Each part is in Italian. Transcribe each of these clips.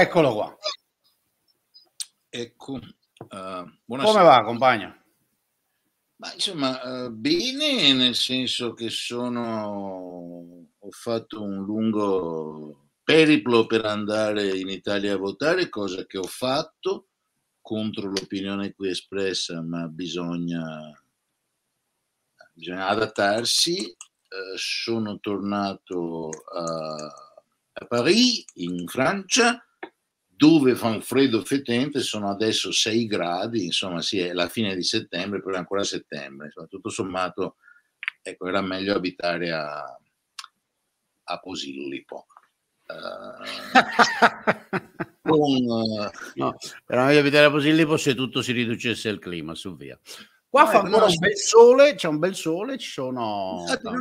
Eccolo qua. Ecco. Uh, Come va, compagno? Ma insomma, uh, bene, nel senso che sono... ho fatto un lungo periplo per andare in Italia a votare, cosa che ho fatto contro l'opinione qui espressa, ma bisogna, bisogna adattarsi. Uh, sono tornato a, a Parigi, in Francia, dove fa un freddo fetente, sono adesso 6 gradi, insomma sì, è la fine di settembre, però è ancora settembre, insomma, tutto sommato ecco, era meglio abitare a, a Posillipo. Uh, con, no, era meglio abitare a Posillipo se tutto si riducesse al clima, su via. Qua fa eh, ancora un bel sole, c'è un bel sole, ci sono esatto,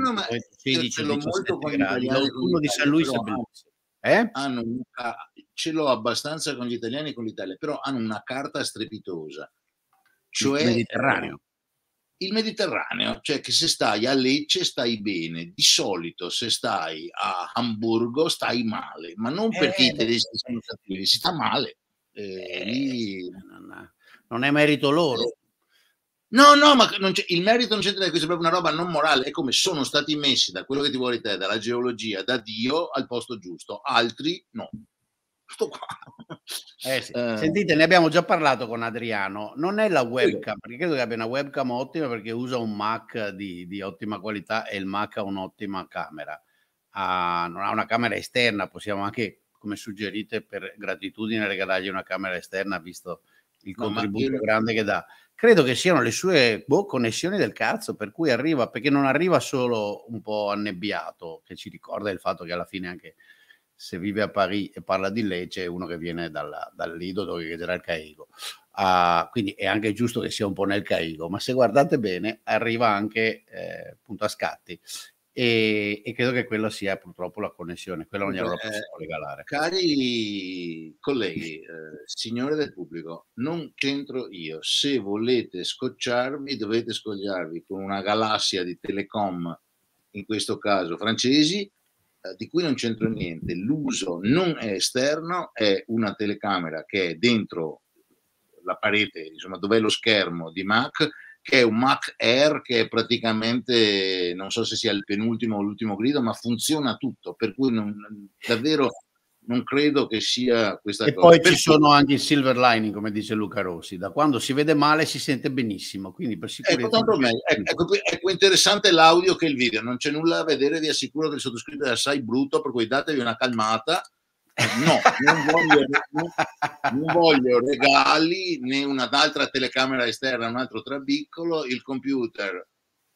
16, 17 gradi, l'autunno di San Luis è bellissimo eh? Hanno, ce l'ho abbastanza con gli italiani e con l'Italia, però hanno una carta strepitosa, cioè il Mediterraneo. Eh, il Mediterraneo, cioè che se stai a Lecce stai bene, di solito se stai a Hamburgo stai male, ma non eh, perché eh, i tedeschi sono cattivi, si sta male. Eh, eh lì... non è merito loro. No, no, ma il merito non c'entra, questo è proprio una roba non morale, è come sono stati messi da quello che ti vuole te, dalla geologia, da Dio al posto giusto, altri no. Sto qua. Eh, sì. eh. Sentite, ne abbiamo già parlato con Adriano, non è la webcam, sì. perché credo che abbia una webcam ottima perché usa un Mac di, di ottima qualità e il Mac ha un'ottima camera, ha, non ha una camera esterna, possiamo anche, come suggerite, per gratitudine regalargli una camera esterna, visto il no, contributo io... grande che dà credo che siano le sue boh, connessioni del cazzo per cui arriva, perché non arriva solo un po' annebbiato, che ci ricorda il fatto che alla fine anche se vive a Parigi e parla di legge è uno che viene dalla, dal Lido dove c'era il Caigo. Ah, quindi è anche giusto che sia un po' nel Caigo, ma se guardate bene arriva anche eh, appunto a scatti e, e, credo che quella sia purtroppo la connessione, quella non glielo eh, possiamo regalare. Cari colleghi, eh, signore del pubblico, non c'entro io, se volete scocciarvi dovete scogliarvi con una galassia di telecom, in questo caso francesi, eh, di cui non c'entro niente, l'uso non è esterno, è una telecamera che è dentro la parete, insomma dov'è lo schermo di Mac che è un Mac Air che è praticamente, non so se sia il penultimo o l'ultimo grido, ma funziona tutto, per cui non, davvero non credo che sia questa e cosa. E poi Perché... ci sono anche i silver lining, come dice Luca Rossi, da quando si vede male si sente benissimo, quindi per ecco, sicurezza... Ecco, tanto Ecco, ecco, interessante l'audio che il video, non c'è nulla a vedere, vi assicuro che il sottoscritto è assai brutto, per cui datevi una calmata No, non voglio, non, voglio regali né un'altra telecamera esterna, un altro trabiccolo, il computer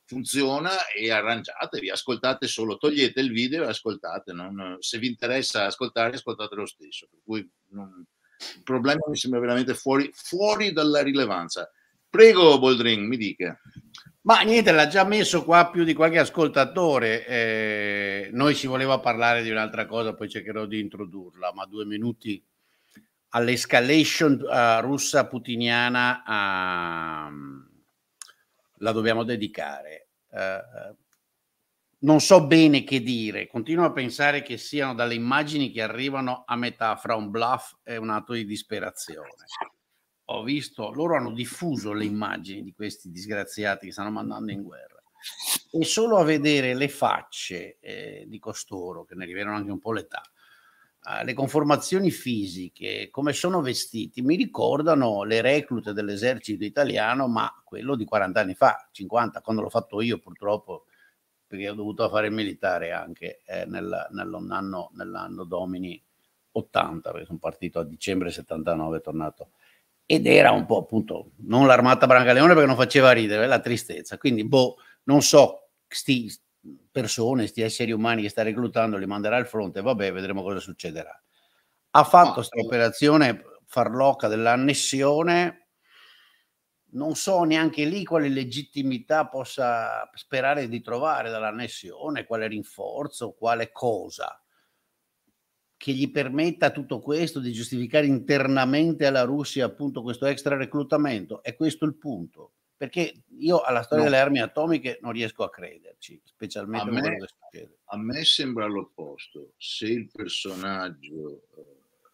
funziona e arrangiatevi, ascoltate solo, togliete il video e ascoltate, non, se vi interessa ascoltare, ascoltate lo stesso, per cui non, il problema mi sembra veramente fuori, fuori dalla rilevanza. Prego Boldrin, mi dica. Ma niente, l'ha già messo qua più di qualche ascoltatore. Eh, noi si voleva parlare di un'altra cosa, poi cercherò di introdurla, ma due minuti all'escalation uh, russa putiniana uh, la dobbiamo dedicare. Uh, non so bene che dire, continuo a pensare che siano dalle immagini che arrivano a metà fra un bluff e un atto di disperazione ho visto, loro hanno diffuso le immagini di questi disgraziati che stanno mandando in guerra e solo a vedere le facce eh, di costoro, che ne rivelano anche un po' l'età, eh, le conformazioni fisiche, come sono vestiti, mi ricordano le reclute dell'esercito italiano, ma quello di 40 anni fa, 50, quando l'ho fatto io purtroppo, perché ho dovuto fare il militare anche eh, nel, nell'anno, domini 80, perché sono partito a dicembre 79 e tornato ed era un po' appunto non l'armata Brancaleone perché non faceva ridere, la tristezza. Quindi, boh, non so, sti persone, sti esseri umani che sta reclutando li manderà al fronte, vabbè, vedremo cosa succederà. Ha fatto questa no. operazione farlocca dell'annessione, non so neanche lì quale legittimità possa sperare di trovare dall'annessione, quale rinforzo, quale cosa che gli permetta tutto questo di giustificare internamente alla Russia appunto questo extra reclutamento? È questo il punto. Perché io alla storia no. delle armi atomiche non riesco a crederci, specialmente a me, quello che succede. A me sembra l'opposto. Se il personaggio, eh,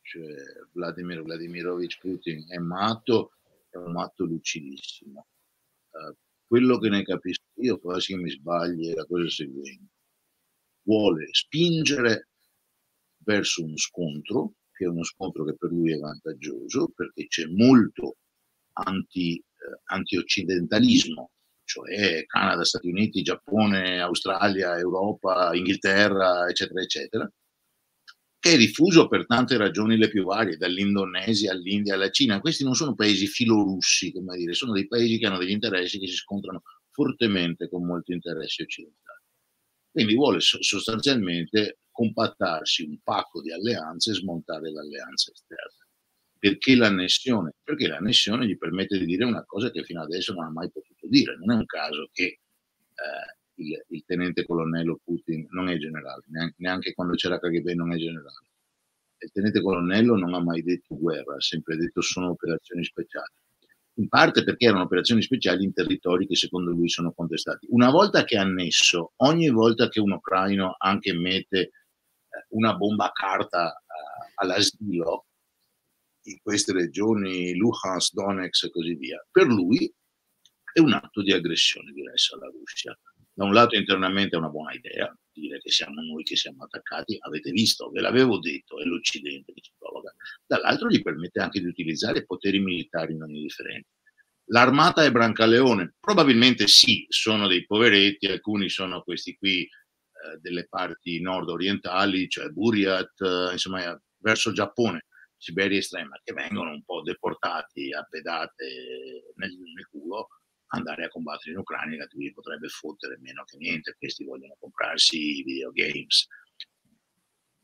cioè Vladimir Vladimirovich Putin, è matto, è un matto lucidissimo. Eh, quello che ne capisco io, quasi mi sbagli, è la cosa seguente. Vuole spingere perso uno scontro, che è uno scontro che per lui è vantaggioso, perché c'è molto anti, eh, antioccidentalismo, cioè Canada, Stati Uniti, Giappone, Australia, Europa, Inghilterra, eccetera, eccetera, che è diffuso per tante ragioni le più varie, dall'Indonesia all'India alla Cina. Questi non sono paesi filorussi, come dire, sono dei paesi che hanno degli interessi che si scontrano fortemente con molti interessi occidentali. Quindi vuole sostanzialmente compattarsi un pacco di alleanze e smontare l'alleanza esterna. Perché l'annessione? Perché l'annessione gli permette di dire una cosa che fino adesso non ha mai potuto dire. Non è un caso che eh, il, il, tenente colonnello Putin non è generale, neanche, neanche quando c'era KGB non è generale. Il tenente colonnello non ha mai detto guerra, ha sempre detto sono operazioni speciali in parte perché erano operazioni speciali in territori che secondo lui sono contestati. Una volta che è annesso, ogni volta che un ucraino anche mette una bomba a carta eh, all'asilo in queste regioni, Luhansk, Donetsk e così via, per lui è un atto di aggressione diverso alla Russia. Da un lato internamente è una buona idea dire che siamo noi che siamo attaccati, avete visto, ve l'avevo detto, è l'Occidente che ci provoca. Dall'altro gli permette anche di utilizzare poteri militari in ogni differente. L'armata è Brancaleone? Probabilmente sì, sono dei poveretti, alcuni sono questi qui eh, delle parti nord orientali, cioè Buriat, eh, insomma eh, verso Giappone, Siberia estrema, che vengono un po' deportati a pedate nel, nel culo andare a combattere in Ucraina, che vi potrebbe fottere meno che niente, questi vogliono comprarsi i videogames.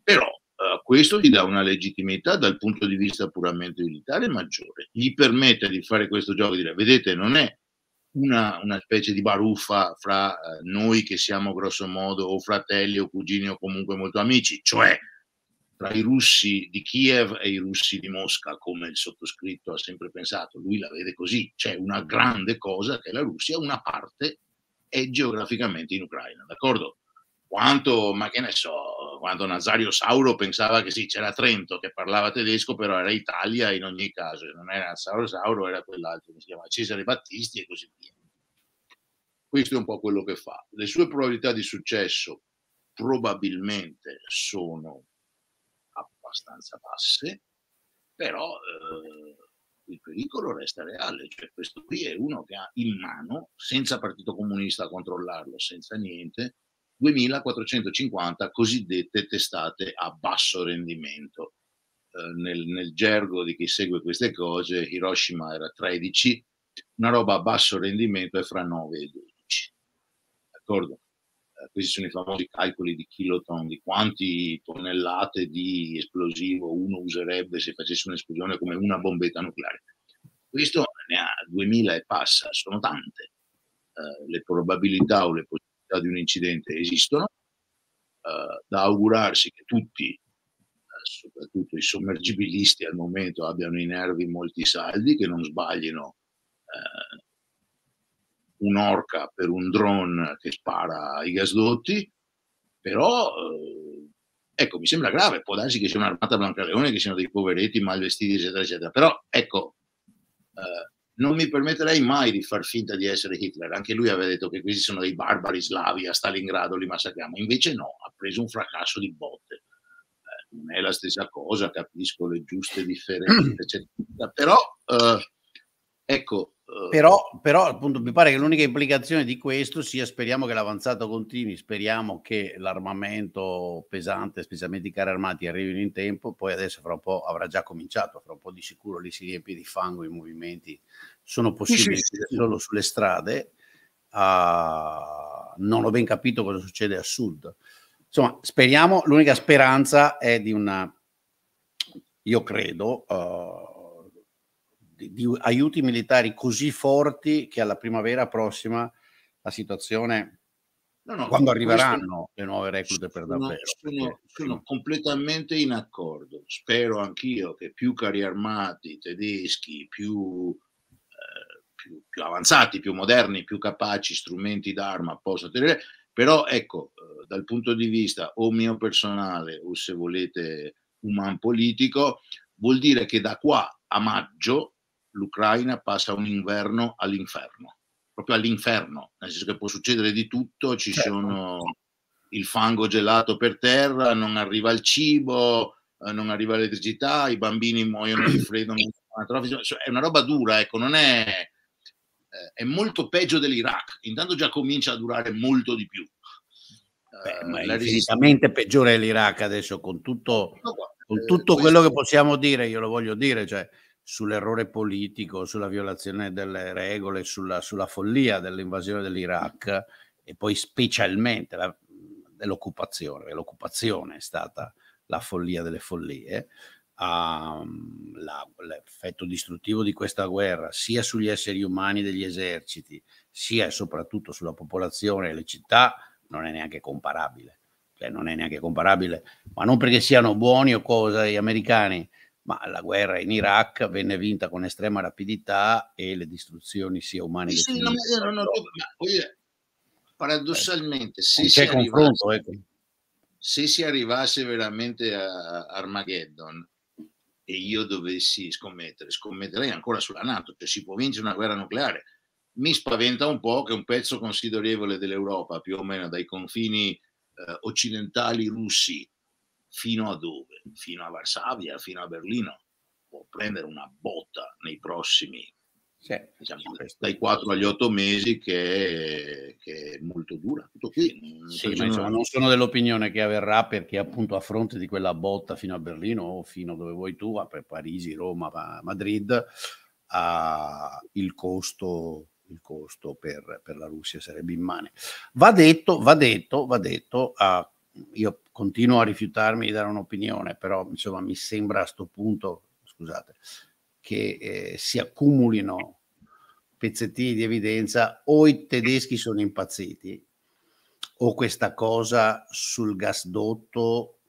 Però eh, questo gli dà una legittimità dal punto di vista puramente militare maggiore, gli permette di fare questo gioco e dire vedete non è una, una, specie di baruffa fra eh, noi che siamo grossomodo o fratelli o cugini o comunque molto amici, cioè tra i russi di Kiev e i russi di Mosca, come il sottoscritto ha sempre pensato, lui la vede così, c'è una grande cosa che la Russia, una parte, è geograficamente in Ucraina, d'accordo? Quanto, ma che ne so, quando Nazario Sauro pensava che sì, c'era Trento che parlava tedesco, però era Italia in ogni caso, non era Nazario Sauro, era quell'altro che si chiama Cesare Battisti e così via. Questo è un po' quello che fa. Le sue probabilità di successo probabilmente sono abbastanza basse, però eh, il pericolo resta reale, cioè questo qui è uno che ha in mano, senza partito comunista a controllarlo, senza niente, 2450 cosiddette testate a basso rendimento. Eh, nel, nel, gergo di chi segue queste cose, Hiroshima era 13, una roba a basso rendimento è fra 9 e 12. D'accordo? Eh, questi sono i famosi calcoli di kiloton, di quanti tonnellate di esplosivo uno userebbe se facesse un'esplosione come una bombetta nucleare. Questo ne ha 2000 e passa, sono tante. Eh, le probabilità o le possibilità possibilità di un incidente esistono, eh, da augurarsi che tutti, eh, soprattutto i sommergibilisti al momento, abbiano i nervi molti saldi, che non sbaglino eh, un'orca per un drone che spara ai gasdotti, però eh, ecco, mi sembra grave, può darsi che sia un'armata Brancaleone, che siano dei poveretti mal vestiti, eccetera, eccetera, però ecco, eh, non mi permetterei mai di far finta di essere Hitler. Anche lui aveva detto che questi sono dei barbari slavi, a Stalingrado li massacriamo. Invece no, ha preso un fracasso di botte. Eh, non è la stessa cosa, capisco le giuste differenze, eccetera. Però, eh, ecco, eh. Però, però, appunto mi pare che l'unica implicazione di questo sia speriamo che l'avanzata continui, speriamo che l'armamento pesante, specialmente i carri armati, arrivino in tempo, poi adesso fra un po' avrà già cominciato, fra un po' di sicuro lì si riempie di fango, i movimenti sono possibili sì, sì, sì. solo sulle strade, uh, non ho ben capito cosa succede a sud. Insomma, speriamo, l'unica speranza è di una, io credo, uh, di aiuti militari così forti che alla primavera prossima la situazione No, no, quando arriveranno le nuove reclute per davvero. Sono, sono, completamente in accordo. Spero anch'io che più carri armati tedeschi, più, eh, più, più, avanzati, più moderni, più capaci strumenti d'arma possano tenere. Però ecco, eh, dal punto di vista o mio personale o se volete uman politico, vuol dire che da qua a maggio l'Ucraina passa un inverno all'inferno, proprio all'inferno, nel senso che può succedere di tutto, ci certo. sono il fango gelato per terra, non arriva il cibo, eh, non arriva l'elettricità, i bambini muoiono di freddo, cioè è una roba dura, ecco, non è, eh, è molto peggio dell'Iraq, intanto già comincia a durare molto di più. Beh, eh, ma è decisamente peggiore l'Iraq adesso con tutto, con tutto quello che possiamo dire, io lo voglio dire, cioè sull'errore politico, sulla violazione delle regole, sulla, sulla follia dell'invasione dell'Iraq e poi specialmente la, dell'occupazione, l'occupazione è stata la follia delle follie, um, la, l'effetto distruttivo di questa guerra sia sugli esseri umani degli eserciti, sia e soprattutto sulla popolazione e le città, non è neanche comparabile. Cioè, non è neanche comparabile, ma non perché siano buoni o cosa gli americani, ma la guerra in Iraq venne vinta con estrema rapidità e le distruzioni sia umane che civili. Erano tutte, eh, paradossalmente, se si, arrivasse, ecco. se si arrivasse veramente a Armageddon e io dovessi scommettere, scommetterei ancora sulla Nato, cioè si può vincere una guerra nucleare. Mi spaventa un po' che un pezzo considerevole dell'Europa, più o meno dai confini eh, occidentali russi fino a dove? Fino a Varsavia, fino a Berlino. Può prendere una botta nei prossimi sì. diciamo, dai 4 agli 8 mesi che, che è molto dura. Tutto qui. Non, sì, insomma, non sono dell'opinione che avverrà perché appunto a fronte di quella botta fino a Berlino o fino dove vuoi tu, a Parigi, Roma, Madrid, il costo, il costo per, per, la Russia sarebbe immane. Va detto, va detto, va detto, uh, io continuo a rifiutarmi di dare un'opinione, però insomma mi sembra a questo punto, scusate, che eh, si accumulino pezzettini di evidenza o i tedeschi sono impazziti o questa cosa sul gasdotto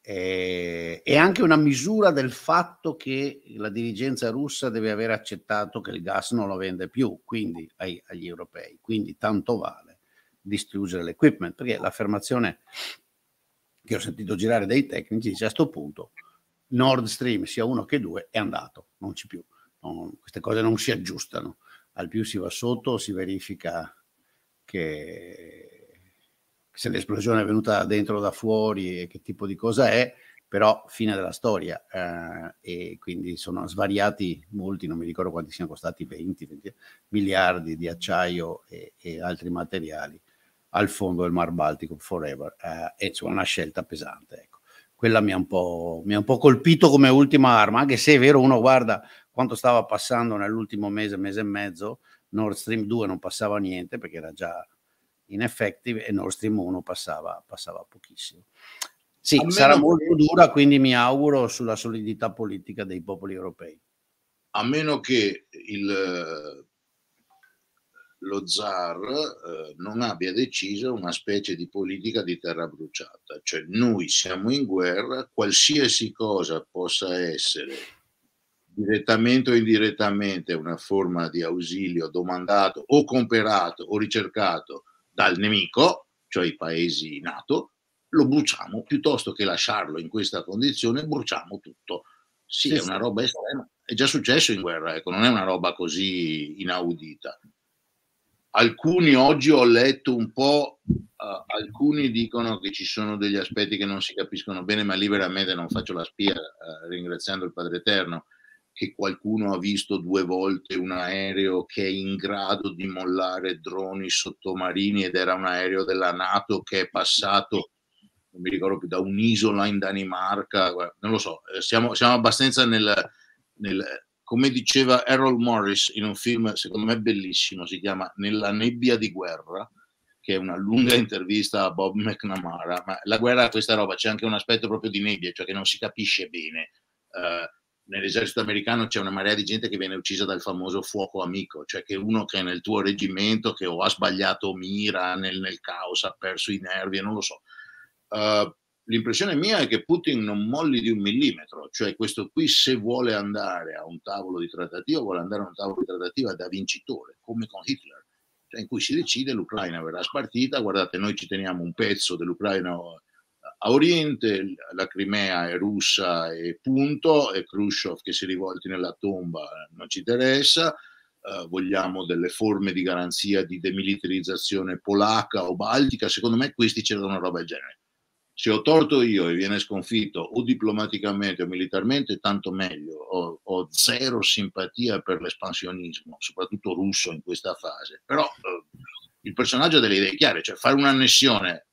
è, è anche una misura del fatto che la dirigenza russa deve aver accettato che il gas non lo vende più quindi ai, agli europei quindi tanto vale distruggere l'equipment perché l'affermazione che ho sentito girare dai tecnici, dice a questo punto Nord Stream sia uno che due è andato, non c'è più. Non, queste cose non si aggiustano. Al più si va sotto, si verifica che se l'esplosione è venuta dentro o da fuori e che tipo di cosa è, però fine della storia. Eh, e quindi sono svariati molti, non mi ricordo quanti siano costati, 20, 20 miliardi di acciaio e, e altri materiali al fondo del Mar Baltico forever. Eh, è cioè, una scelta pesante. Ecco. Quella mi ha, un po', mi ha un po' colpito come ultima arma, anche se è vero, uno guarda quanto stava passando nell'ultimo mese, mese e mezzo, Nord Stream 2 non passava niente perché era già in effetti e Nord Stream 1 passava, passava pochissimo. Sì, sarà molto dura, quindi mi auguro sulla solidità politica dei popoli europei. A meno che il lo zar eh, non abbia deciso una specie di politica di terra bruciata, cioè noi siamo in guerra, qualsiasi cosa possa essere direttamente o indirettamente una forma di ausilio domandato o comperato o ricercato dal nemico, cioè i paesi NATO, lo bruciamo piuttosto che lasciarlo in questa condizione, bruciamo tutto. Sì, sì è una roba estrema, è già successo in guerra, ecco, non è una roba così inaudita alcuni oggi ho letto un po', uh, alcuni dicono che ci sono degli aspetti che non si capiscono bene, ma liberamente non faccio la spia, uh, ringraziando il Padre Eterno, che qualcuno ha visto due volte un aereo che è in grado di mollare droni sottomarini ed era un aereo della Nato che è passato non mi ricordo più, da un'isola in Danimarca, non lo so, eh, siamo, siamo abbastanza nel, nel come diceva Errol Morris in un film secondo me bellissimo, si chiama Nella nebbia di guerra, che è una lunga intervista a Bob McNamara, ma la guerra ha questa roba, c'è anche un aspetto proprio di nebbia, cioè che non si capisce bene. Uh, nell'esercito americano c'è una marea di gente che viene uccisa dal famoso fuoco amico, cioè che uno che è nel tuo reggimento, che o ha sbagliato mira nel, nel caos, ha perso i nervi, non lo so. Uh, l'impressione mia è che Putin non molli di un millimetro, cioè questo qui se vuole andare a un tavolo di trattativa, vuole andare a un tavolo di trattativa da vincitore, come con Hitler, cioè in cui si decide l'Ucraina verrà spartita, guardate noi ci teniamo un pezzo dell'Ucraina eh, a Oriente, la Crimea è russa e punto, e Khrushchev che si rivolti nella tomba eh, non ci interessa, eh, vogliamo delle forme di garanzia di demilitarizzazione polacca o baltica, secondo me questi c'erano una roba del genere se ho torto io e viene sconfitto o diplomaticamente o militarmente, tanto meglio. Ho, ho zero simpatia per l'espansionismo, soprattutto russo in questa fase. Però eh, il personaggio ha delle idee chiare, cioè fare un'annessione,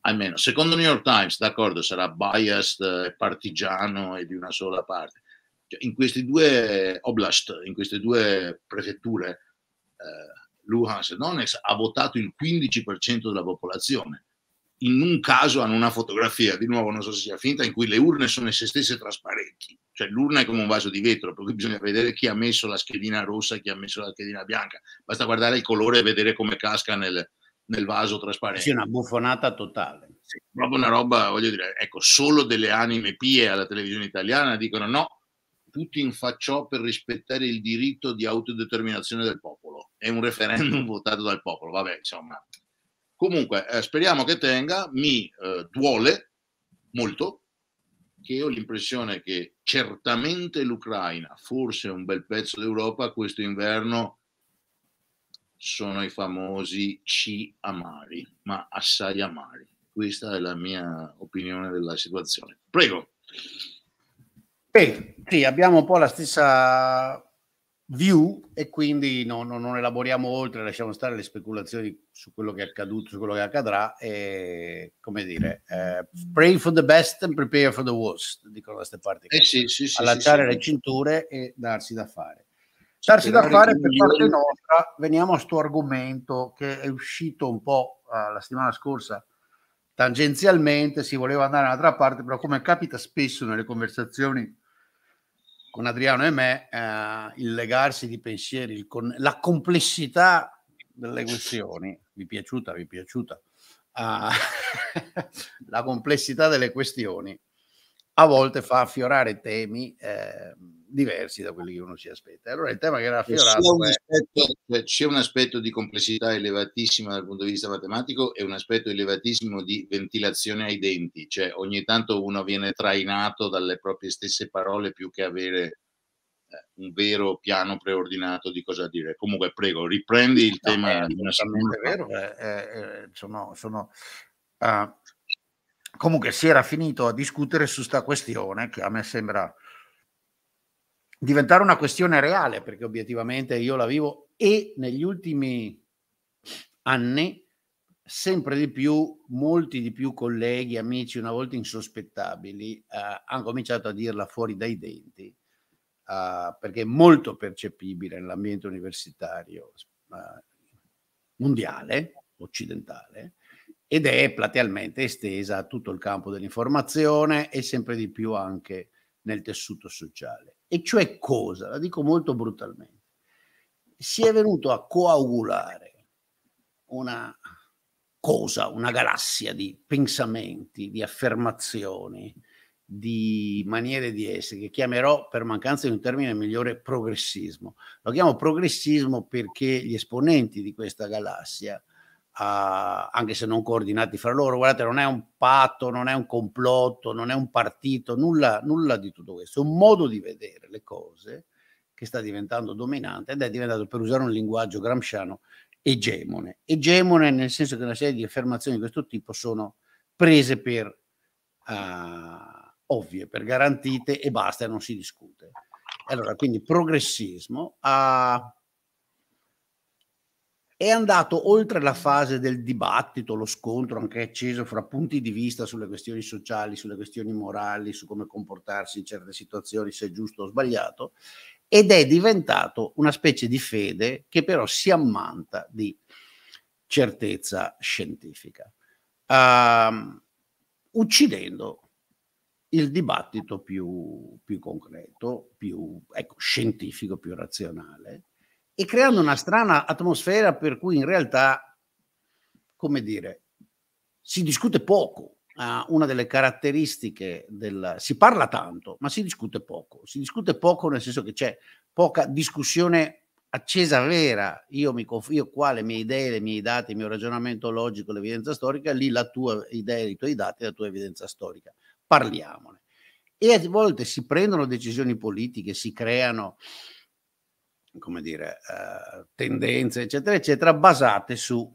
almeno secondo New York Times, d'accordo, sarà biased, eh, partigiano e di una sola parte. Cioè, in questi due oblast, in queste due prefetture, eh, Luhansk e Donetsk ha votato il 15% della popolazione in un caso hanno una fotografia, di nuovo non so se sia finta, in cui le urne sono in se stesse trasparenti. Cioè l'urna è come un vaso di vetro, per cui bisogna vedere chi ha messo la schedina rossa e chi ha messo la schedina bianca. Basta guardare il colore e vedere come casca nel, nel vaso trasparente. Sì, una buffonata totale. Sì, proprio una roba, voglio dire, ecco, solo delle anime pie alla televisione italiana dicono no, Putin facciò per rispettare il diritto di autodeterminazione del popolo. È un referendum votato dal popolo, vabbè, insomma, Comunque, eh, speriamo che tenga, mi eh, duole molto che ho l'impressione che certamente l'Ucraina, forse un bel pezzo d'Europa, questo inverno sono i famosi ci amari, ma assai amari. Questa è la mia opinione della situazione. Prego. Beh, sì, abbiamo un po' la stessa view e quindi no, no, non elaboriamo oltre, lasciamo stare le speculazioni su quello che è accaduto, su quello che accadrà e come dire, eh, pray for the best and prepare for the worst, dicono da queste parti. Eh sì, sì, sì, Allacciare le cinture e darsi da fare. Darsi da fare per parte nostra, veniamo a sto argomento che è uscito un po' eh, la settimana scorsa tangenzialmente, si voleva andare da un'altra parte, però come capita spesso nelle conversazioni con Adriano e me eh, il legarsi di pensieri, con, la complessità delle questioni. Vi è piaciuta? Vi è piaciuta? Ah, la complessità delle questioni a volte fa affiorare temi eh, diversi da quelli che uno si aspetta. Allora il tema che era affiorato c'è, è... c'è un aspetto di complessità elevatissima dal punto di vista matematico e un aspetto elevatissimo di ventilazione ai denti, cioè ogni tanto uno viene trainato dalle proprie stesse parole più che avere eh, un vero piano preordinato di cosa dire. Comunque, prego, riprendi il no, tema. È vero, eh, eh, eh, sono, sono, uh, comunque si era finito a discutere su questa questione che a me sembra diventare una questione reale, perché obiettivamente io la vivo e negli ultimi anni sempre di più, molti di più colleghi, amici, una volta insospettabili, eh, hanno cominciato a dirla fuori dai denti, eh, perché è molto percepibile nell'ambiente universitario eh, mondiale, occidentale, ed è platealmente estesa a tutto il campo dell'informazione e sempre di più anche nel tessuto sociale. E cioè cosa? La dico molto brutalmente. Si è venuto a coagulare una cosa, una galassia di pensamenti, di affermazioni, di maniere di essere, che chiamerò per mancanza di un termine migliore progressismo. Lo chiamo progressismo perché gli esponenti di questa galassia anche se non coordinati fra loro. Guardate, non è un patto, non è un complotto, non è un partito, nulla, nulla di tutto questo. È un modo di vedere le cose che sta diventando dominante ed è diventato, per usare un linguaggio gramsciano, egemone. Egemone nel senso che una serie di affermazioni di questo tipo sono prese per uh, ovvie, per garantite e basta, non si discute. Allora, quindi progressismo ha è andato oltre la fase del dibattito, lo scontro anche acceso fra punti di vista sulle questioni sociali, sulle questioni morali, su come comportarsi in certe situazioni, se è giusto o sbagliato, ed è diventato una specie di fede che però si ammanta di certezza scientifica, uh, uccidendo il dibattito più, più concreto, più ecco, scientifico, più razionale e creando una strana atmosfera per cui in realtà, come dire, si discute poco. Eh, una delle caratteristiche del... si parla tanto, ma si discute poco. Si discute poco nel senso che c'è poca discussione accesa vera, io, mi conf- io qua le mie idee, le mie dati, il mio ragionamento logico, l'evidenza storica, lì la tua idea, i tuoi dati, la tua evidenza storica. Parliamone. E a volte si prendono decisioni politiche, si creano come dire, eh, tendenze, eccetera, eccetera, basate sul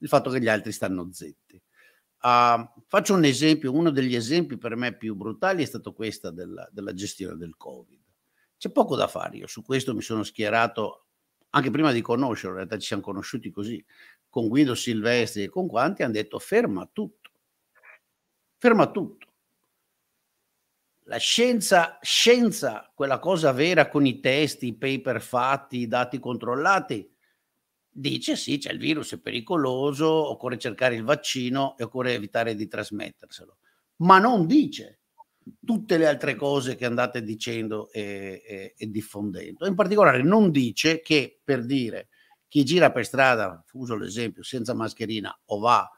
fatto che gli altri stanno zitti. Uh, faccio un esempio, uno degli esempi per me più brutali è stato questo della, della gestione del Covid. C'è poco da fare, io su questo mi sono schierato anche prima di conoscerlo, in realtà ci siamo conosciuti così, con Guido Silvestri e con quanti hanno detto ferma tutto, ferma tutto la scienza, scienza, quella cosa vera con i testi, i paper fatti, i dati controllati, dice sì, c'è il virus, è pericoloso, occorre cercare il vaccino e occorre evitare di trasmetterselo, ma non dice tutte le altre cose che andate dicendo e, e, e diffondendo. In particolare non dice che, per dire, chi gira per strada, uso l'esempio, senza mascherina o va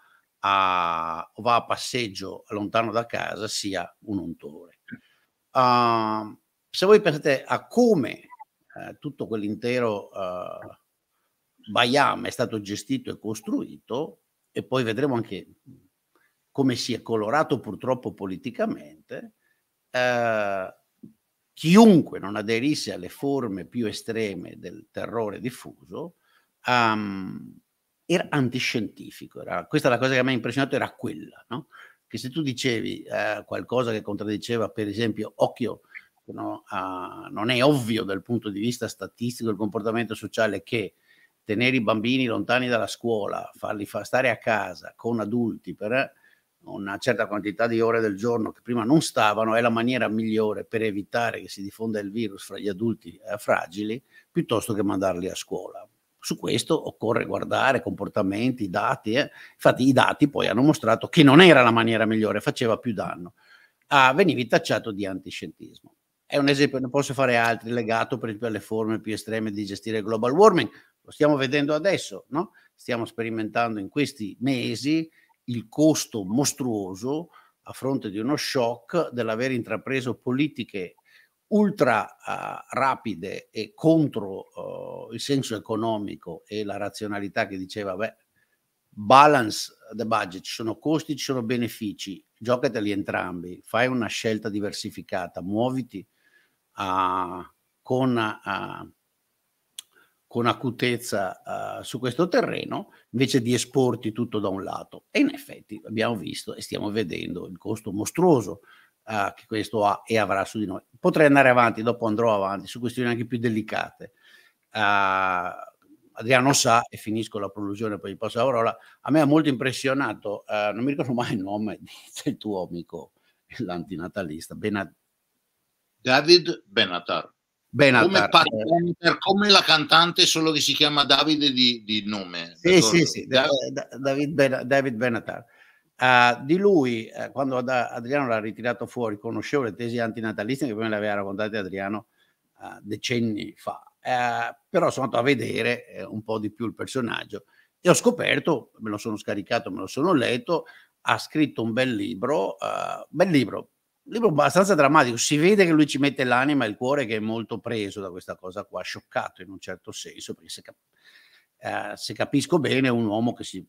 a, va a passeggio lontano da casa sia un untore. Uh, se voi pensate a come uh, tutto quell'intero uh, Bayam è stato gestito e costruito, e poi vedremo anche come si è colorato purtroppo politicamente, eh, chiunque non aderisse alle forme più estreme del terrore diffuso um, era antiscientifico. Era, questa è la cosa che mi ha impressionato, era quella, no? che se tu dicevi eh, qualcosa che contraddiceva, per esempio, occhio, no, a, non è ovvio dal punto di vista statistico il comportamento sociale che tenere i bambini lontani dalla scuola, farli fa stare a casa con adulti per una certa quantità di ore del giorno che prima non stavano, è la maniera migliore per evitare che si diffonda il virus fra gli adulti eh, fragili piuttosto che mandarli a scuola. Su questo occorre guardare comportamenti, dati. Eh. Infatti i dati poi hanno mostrato che non era la maniera migliore, faceva più danno. Ah, venivi tacciato di antiscientismo. È un esempio, ne posso fare altri, legato per esempio alle forme più estreme di gestire il global warming. Lo stiamo vedendo adesso, no? Stiamo sperimentando in questi mesi il costo mostruoso a fronte di uno shock dell'aver intrapreso politiche ultra uh, rapide e contro uh, il senso economico e la razionalità che diceva, beh, balance the budget, ci sono costi, ci sono benefici, giocateli entrambi, fai una scelta diversificata, muoviti uh, con, con, acutezza eh, su questo terreno invece di esporti tutto da un lato. E in effetti abbiamo visto e stiamo vedendo il costo mostruoso eh, che questo ha e avrà su di noi. Potrei andare avanti, dopo andrò avanti su questioni anche più delicate. Eh, Adriano sa, e finisco la prolusione, poi gli passo la parola, a me ha molto impressionato, eh, non mi ricordo mai il nome del tuo amico, l'antinatalista, Benat- David Benatar. Benatar. Come, Panther, eh. come, la cantante, solo che si chiama Davide di, di nome. Sì, sì, sì, David, David, David Benatar. Uh, di lui, uh, quando Ad Adriano l'ha ritirato fuori, conoscevo le tesi antinataliste che poi me le aveva raccontate Adriano uh, decenni fa, eh, però sono andato a vedere un po' di più il personaggio e ho scoperto, me lo sono scaricato, me lo sono letto, ha scritto un bel libro, bel libro, libro abbastanza drammatico, si vede che lui ci mette l'anima e il cuore che è molto preso da questa cosa qua, scioccato in un certo senso, perché se, cap se capisco bene è un uomo che si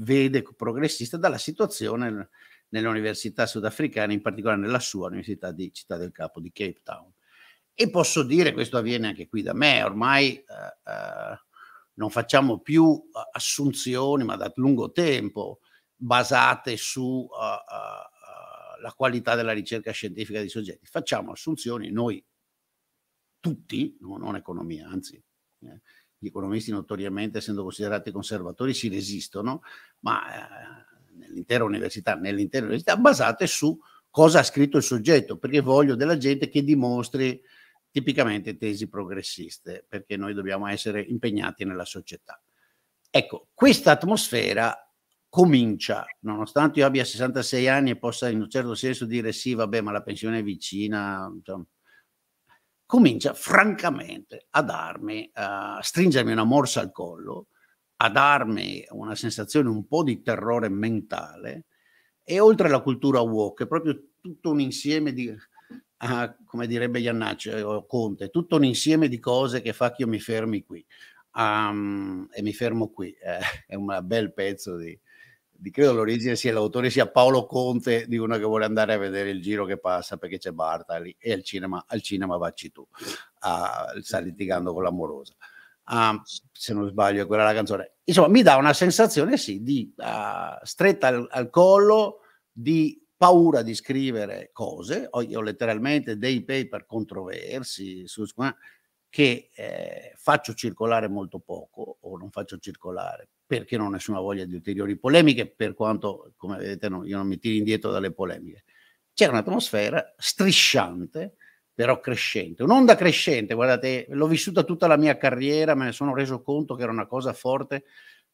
vede progressista dalla situazione nelle università sudafricane, in particolare nella sua università di Città del Capo di Cape Town. E posso dire, questo avviene anche qui da me, ormai eh, eh, non facciamo più eh, assunzioni, ma da lungo tempo, basate sulla eh, eh, uh, uh, qualità della ricerca scientifica dei soggetti. Facciamo assunzioni noi tutti, no, non economia, anzi. Eh gli economisti notoriamente, essendo considerati conservatori, si resistono, ma eh, nell'intera università, nell'intera università, basate su cosa ha scritto il soggetto, perché voglio della gente che dimostri tipicamente tesi progressiste, perché noi dobbiamo essere impegnati nella società. Ecco, questa atmosfera comincia, nonostante io abbia 66 anni e possa in un certo senso dire sì, vabbè, ma la pensione è vicina, insomma, comincia francamente a darmi, a eh, stringermi una morsa al collo, a darmi una sensazione un po' di terrore mentale e oltre alla cultura woke, proprio tutto un insieme di, ah, come direbbe Iannaccio eh, o Conte, tutto un insieme di cose che fa che io mi fermi qui. Um, e mi fermo qui, eh, è un bel pezzo di, di, credo l'origine sia l'autore sia Paolo Conte di uno che vuole andare a vedere il giro che passa perché c'è Barta lì e al cinema, al cinema vacci tu, ah, sta litigando con l'amorosa. Ah, se non sbaglio è quella la canzone. Insomma, mi dà una sensazione sì di ah, stretta al, al collo, di paura di scrivere cose, ho, io letteralmente dei paper controversi su, che eh, faccio circolare molto poco o non faccio circolare perché non ho nessuna voglia di ulteriori polemiche, per quanto, come vedete, no, io non mi tiro indietro dalle polemiche. C'era un'atmosfera strisciante, però crescente, un'onda crescente, guardate, l'ho vissuta tutta la mia carriera, me ne sono reso conto che era una cosa forte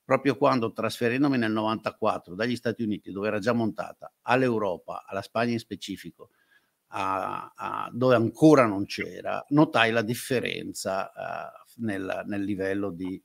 proprio quando trasferendomi nel 94 dagli Stati Uniti, dove era già montata, all'Europa, alla Spagna in specifico, a, a, dove ancora non c'era, notai la differenza uh, nel, nel, livello di,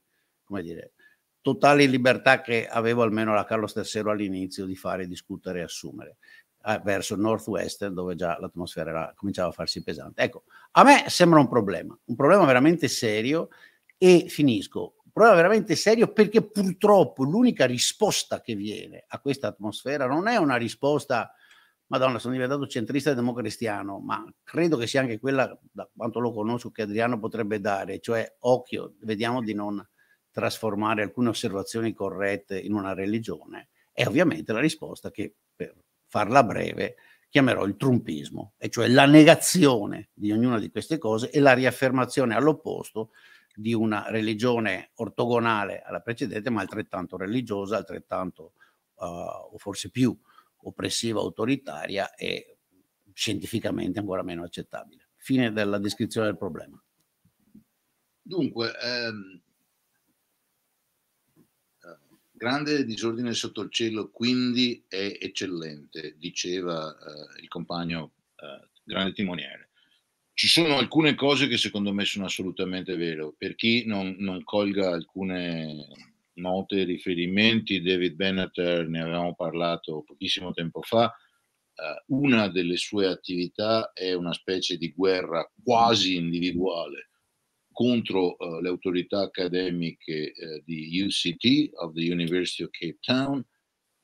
come dire, totale libertà che avevo almeno la Carlo Stersero all'inizio di fare, discutere e assumere eh, verso il Northwestern dove già l'atmosfera era, cominciava a farsi pesante. Ecco, a me sembra un problema, un problema veramente serio e finisco, un problema veramente serio perché purtroppo l'unica risposta che viene a questa atmosfera non è una risposta Madonna, sono diventato centrista e democristiano, ma credo che sia anche quella, da quanto lo conosco, che Adriano potrebbe dare, cioè occhio, vediamo di non trasformare alcune osservazioni corrette in una religione? È ovviamente la risposta che, per farla breve, chiamerò il trumpismo, e cioè la negazione di ognuna di queste cose e la riaffermazione all'opposto di una religione ortogonale alla precedente, ma altrettanto religiosa, altrettanto uh, o forse più oppressiva, autoritaria e scientificamente ancora meno accettabile. Fine della descrizione del problema. Dunque, ehm, grande disordine sotto il cielo, quindi è eccellente, diceva eh, il compagno eh, grande timoniere. Ci sono alcune cose che secondo me sono assolutamente vere. Per chi non, non colga alcune note riferimenti, David Benneter ne avevamo parlato pochissimo tempo fa, eh, una delle sue attività è una specie di guerra quasi individuale contro eh, le autorità accademiche eh, di UCT, of the University of Cape Town,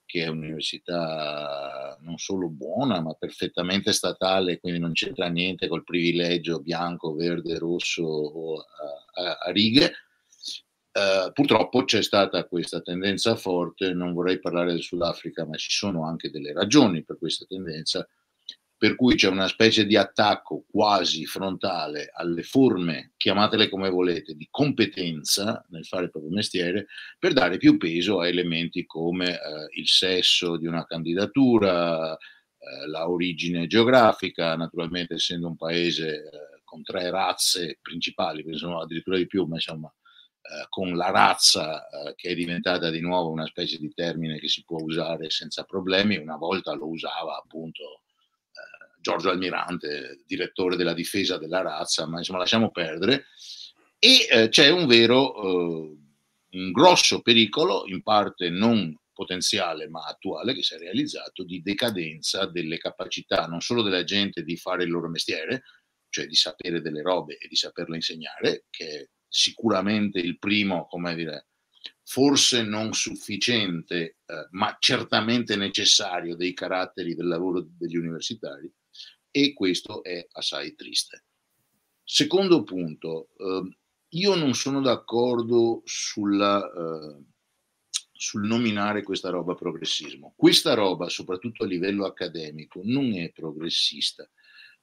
che è un'università non solo buona, ma perfettamente statale, quindi non c'entra niente col privilegio bianco, verde, rosso o a, a, a righe. Uh, purtroppo c'è stata questa tendenza forte, non vorrei parlare del Sudafrica, ma ci sono anche delle ragioni per questa tendenza, per cui c'è una specie di attacco quasi frontale alle forme, chiamatele come volete, di competenza nel fare il proprio mestiere, per dare più peso a elementi come eh, il sesso di una candidatura, eh, la origine geografica, naturalmente essendo un paese eh, con tre razze principali, penso addirittura di più, ma insomma eh, con la razza eh, che è diventata di nuovo una specie di termine che si può usare senza problemi, una volta lo usava appunto Giorgio Almirante, direttore della difesa della razza, ma insomma lasciamo perdere. E eh, c'è un vero, eh, un grosso pericolo, in parte non potenziale ma attuale, che si è realizzato, di decadenza delle capacità non solo della gente di fare il loro mestiere, cioè di sapere delle robe e di saperle insegnare, che è sicuramente il primo, come dire, forse non sufficiente, eh, ma certamente necessario dei caratteri del lavoro degli universitari, e questo è assai triste. Secondo punto, eh, io non sono d'accordo sulla, eh, sul nominare questa roba progressismo. Questa roba, soprattutto a livello accademico, non è progressista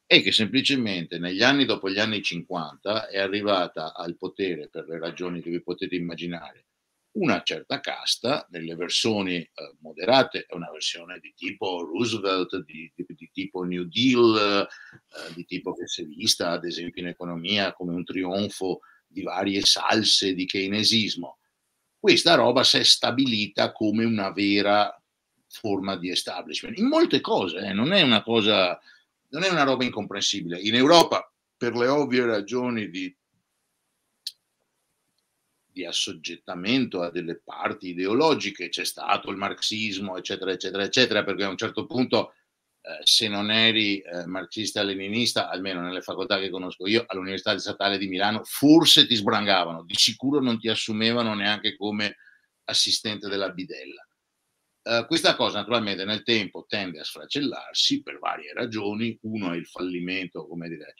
è che semplicemente negli anni dopo gli anni 50 è arrivata al potere per le ragioni che vi potete immaginare una certa casta, nelle versioni eh, moderate, è una versione di tipo Roosevelt, di, di, di tipo New Deal, eh, di tipo che si è vista ad esempio in economia come un trionfo di varie salse di keynesismo. Questa roba si è stabilita come una vera forma di establishment. In molte cose, eh, non è una cosa, non è una roba incomprensibile. In Europa, per le ovvie ragioni di di assoggettamento a delle parti ideologiche, c'è stato il marxismo, eccetera, eccetera, eccetera, perché a un certo punto eh, se non eri eh, marxista-leninista, almeno nelle facoltà che conosco io, all'Università Statale di Milano, forse ti sbrangavano, di sicuro non ti assumevano neanche come assistente della bidella. Eh, questa cosa naturalmente nel tempo tende a sfracellarsi per varie ragioni, uno è il fallimento, come dire,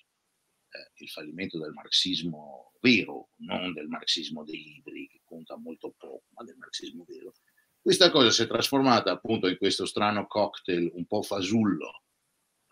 eh, il fallimento del marxismo vero, non del marxismo dei libri, che conta molto poco, ma del marxismo vero, questa cosa si è trasformata appunto in questo strano cocktail un po' fasullo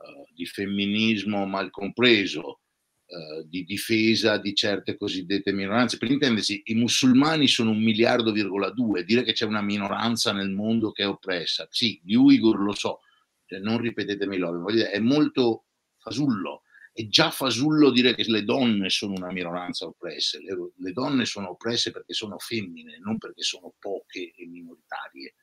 eh, di femminismo mal compreso, eh, di difesa di certe cosiddette minoranze. Per intendersi, i musulmani sono un miliardo, virgola due, dire che c'è una minoranza nel mondo che è oppressa, sì, gli Uigur lo so, cioè, non ripetetemi l'ovvio, è molto fasullo è già fasullo dire che le donne sono una minoranza oppressa. Le, le donne sono oppresse perché sono femmine, non perché sono poche e minoritarie.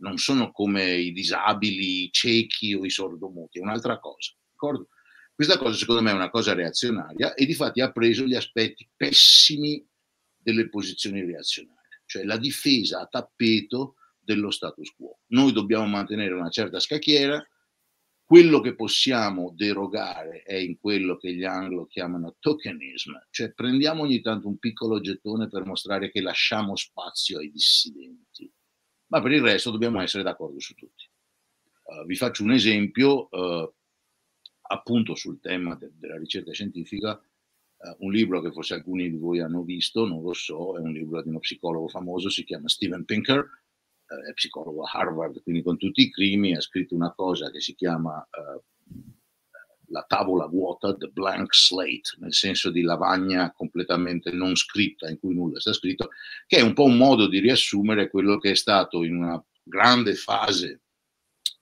Non sono come i disabili, i ciechi o i sordomuti, è un'altra cosa. D'accordo? Questa cosa secondo me è una cosa reazionaria e di fatti ha preso gli aspetti pessimi delle posizioni reazionarie, cioè la difesa a tappeto dello status quo. Noi dobbiamo mantenere una certa scacchiera, quello che possiamo derogare è in quello che gli anglo chiamano tokenism, cioè prendiamo ogni tanto un piccolo gettone per mostrare che lasciamo spazio ai dissidenti, ma per il resto dobbiamo essere d'accordo su tutti. Uh, vi faccio un esempio uh, appunto sul tema de- della ricerca scientifica, uh, un libro che forse alcuni di voi hanno visto, non lo so, è un libro di uno psicologo famoso, si chiama Steven Pinker, eh, è psicologo a Harvard, quindi con tutti i crimi ha scritto una cosa che si chiama eh, la tavola vuota, the blank slate, nel senso di lavagna completamente non scritta, in cui nulla sta scritto, che è un po' un modo di riassumere quello che è stato in una grande fase,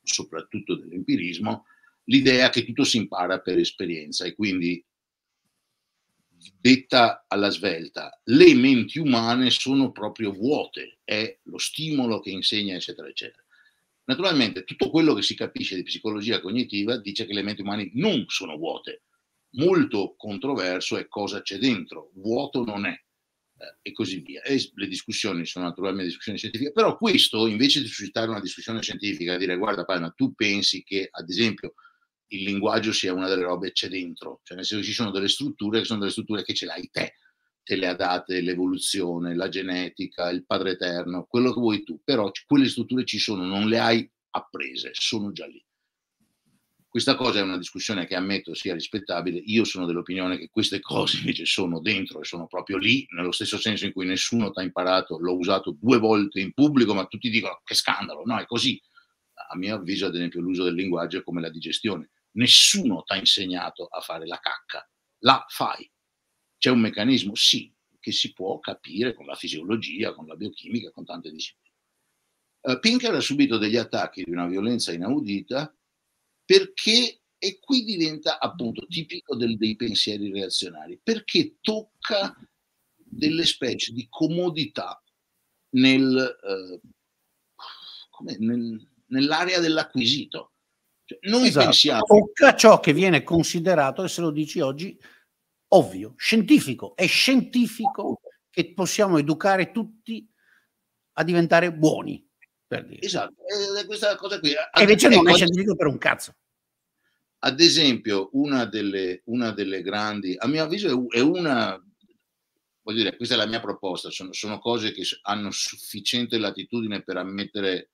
soprattutto dell'empirismo, l'idea che tutto si impara per esperienza e quindi detta alla svelta, le menti umane sono proprio vuote, è lo stimolo che insegna, eccetera, eccetera. Naturalmente tutto quello che si capisce di psicologia cognitiva dice che le menti umane non sono vuote. Molto controverso è cosa c'è dentro, vuoto non è, eh, e così via. E le discussioni sono naturalmente discussioni scientifiche, però questo invece di suscitare una discussione scientifica, dire guarda Palma, tu pensi che ad esempio il linguaggio sia una delle robe c'è dentro, cioè nel senso che ci sono delle strutture che sono delle strutture che ce l'hai te, te le ha date l'evoluzione, la genetica, il padre eterno, quello che vuoi tu, però quelle strutture ci sono, non le hai apprese, sono già lì. Questa cosa è una discussione che ammetto sia rispettabile, io sono dell'opinione che queste cose invece sono dentro e sono proprio lì, nello stesso senso in cui nessuno ti ha imparato, l'ho usato due volte in pubblico, ma tutti dicono che scandalo, no, è così. A mio avviso, ad esempio, l'uso del linguaggio è come la digestione nessuno ti ha insegnato a fare la cacca, la fai. C'è un meccanismo, sì, che si può capire con la fisiologia, con la biochimica, con tante discipline. Uh, Pinker ha subito degli attacchi di una violenza inaudita perché, e qui diventa appunto tipico del, dei pensieri reazionari, perché tocca delle specie di comodità nel, uh, nel, nell'area dell'acquisito. Cioè, Noi esatto. pensiamo. Tocca ciò che viene considerato, e se lo dici oggi, ovvio, scientifico. È scientifico che possiamo educare tutti a diventare buoni. Per dire. Esatto, eh, è questa cosa qui. E invece non è scientifico per un cazzo. Ad esempio, una delle, una delle grandi, a mio avviso, è una voglio dire, questa è la mia proposta, sono, sono, cose che hanno sufficiente latitudine per ammettere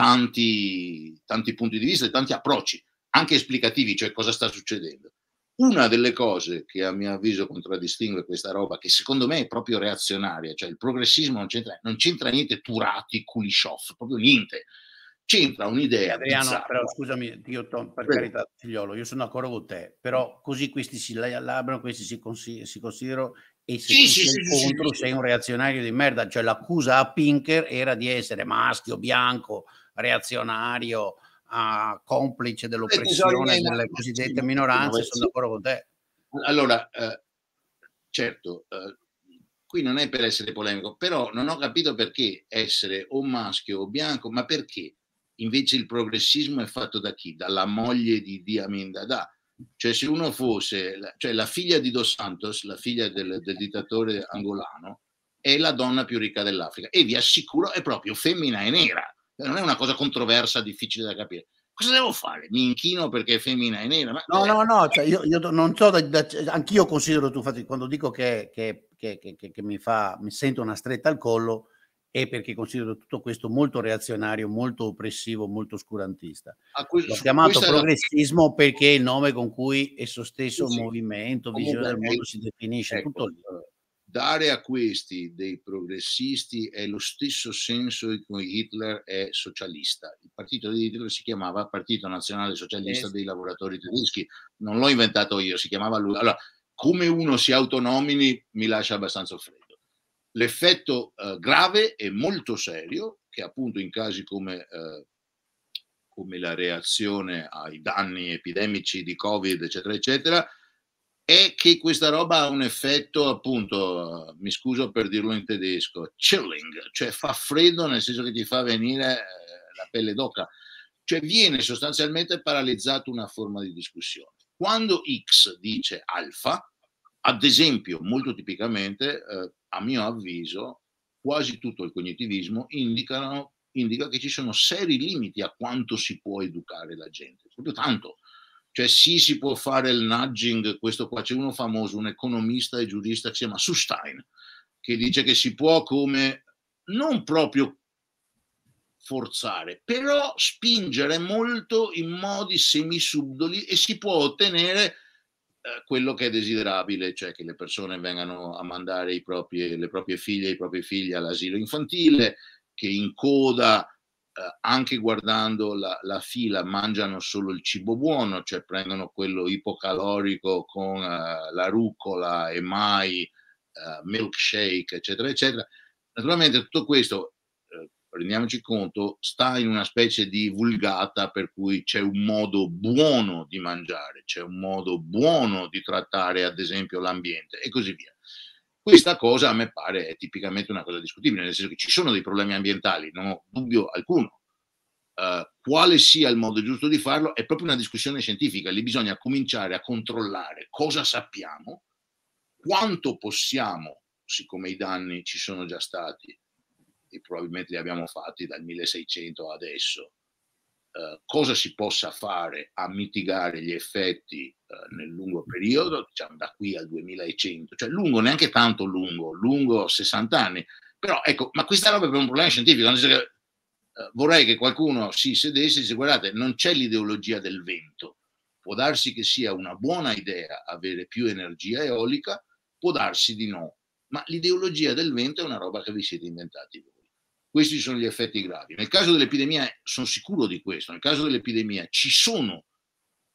tanti, tanti punti di vista e tanti approcci, anche esplicativi, cioè cosa sta succedendo. Una delle cose che a mio avviso contraddistingue questa roba, che secondo me è proprio reazionaria, cioè il progressismo non c'entra, non c'entra niente Turati, Kulishov, proprio niente. C'entra un'idea. Adriano, però, scusami, io Tom, per Prego. carità, figliolo, io sono d'accordo con te, però così questi si labrano, questi si, consi- si considerano e se sì, sì, sei sì, contro sei un reazionario di merda. Cioè l'accusa a Pinker era di essere maschio, bianco, reazionario, a complice dell'oppressione delle cosiddette minoranze, sono d'accordo con te. Allora, eh, certo, eh, qui non è per essere polemico, però non ho capito perché essere o maschio o bianco, ma perché invece il progressismo è fatto da chi? Dalla moglie di Di Amin Dada. Cioè se uno fosse, cioè la figlia di Dos Santos, la figlia del, del dittatore angolano, è la donna più ricca dell'Africa e vi assicuro è proprio femmina e nera non è una cosa controversa, difficile da capire. Cosa devo fare? Mi inchino perché è femmina e nera? Ma... No, eh. no, no, cioè io, io, non so, da, da, anch'io considero tu, infatti, quando dico che, che, che, che mi, fa, mi sento una stretta al collo, è perché considero tutto questo molto reazionario, molto oppressivo, molto oscurantista. Ah, L'ho chiamato progressismo la... perché è il nome con cui esso stesso sì, sì. movimento, visione del mondo si definisce. Ecco. Tutto lì dare a questi dei progressisti è lo stesso senso in cui Hitler è socialista. Il partito di Hitler si chiamava Partito Nazionale Socialista dei Lavoratori Tedeschi, non l'ho inventato io, si chiamava lui. Allora, come uno si autonomini mi lascia abbastanza freddo. L'effetto eh, grave e molto serio, che appunto in casi come, eh, come la reazione ai danni epidemici di Covid, eccetera, eccetera, è che questa roba ha un effetto, appunto, mi scuso per dirlo in tedesco, chilling, cioè fa freddo nel senso che ti fa venire eh, la pelle d'oca, cioè viene sostanzialmente paralizzata una forma di discussione. Quando X dice alfa, ad esempio, molto tipicamente, eh, a mio avviso, quasi tutto il cognitivismo indicano, indica che ci sono seri limiti a quanto si può educare la gente, proprio tanto cioè sì, si può fare il nudging, questo qua c'è uno famoso, un economista e giurista che si chiama Sustain, che dice che si può come non proprio forzare, però spingere molto in modi semisubdoli e si può ottenere eh, quello che è desiderabile, cioè che le persone vengano a mandare propri, le proprie figlie e i propri figli all'asilo infantile, che in coda eh, anche guardando la, la, fila mangiano solo il cibo buono, cioè prendono quello ipocalorico con eh, la rucola e mai eh, milkshake, eccetera, eccetera. Naturalmente tutto questo, eh, rendiamoci conto, sta in una specie di vulgata per cui c'è un modo buono di mangiare, c'è un modo buono di trattare ad esempio l'ambiente e così via. Questa cosa a me pare tipicamente una cosa discutibile, nel senso che ci sono dei problemi ambientali, non ho dubbio alcuno. Uh, quale sia il modo giusto di farlo è proprio una discussione scientifica, lì bisogna cominciare a controllare cosa sappiamo, quanto possiamo, siccome i danni ci sono già stati e probabilmente li abbiamo fatti dal 1600 adesso, eh, cosa si possa fare a mitigare gli effetti eh, nel lungo periodo, diciamo da qui al 2100, cioè lungo, neanche tanto lungo, lungo 60 anni, però ecco, ma questa roba è per un problema scientifico, che, eh, vorrei che qualcuno si sedesse e dicesse guardate, non c'è l'ideologia del vento, può darsi che sia una buona idea avere più energia eolica, può darsi di no, ma l'ideologia del vento è una roba che vi siete inventati voi. Questi sono gli effetti gravi. Nel caso dell'epidemia, sono sicuro di questo, nel caso dell'epidemia ci sono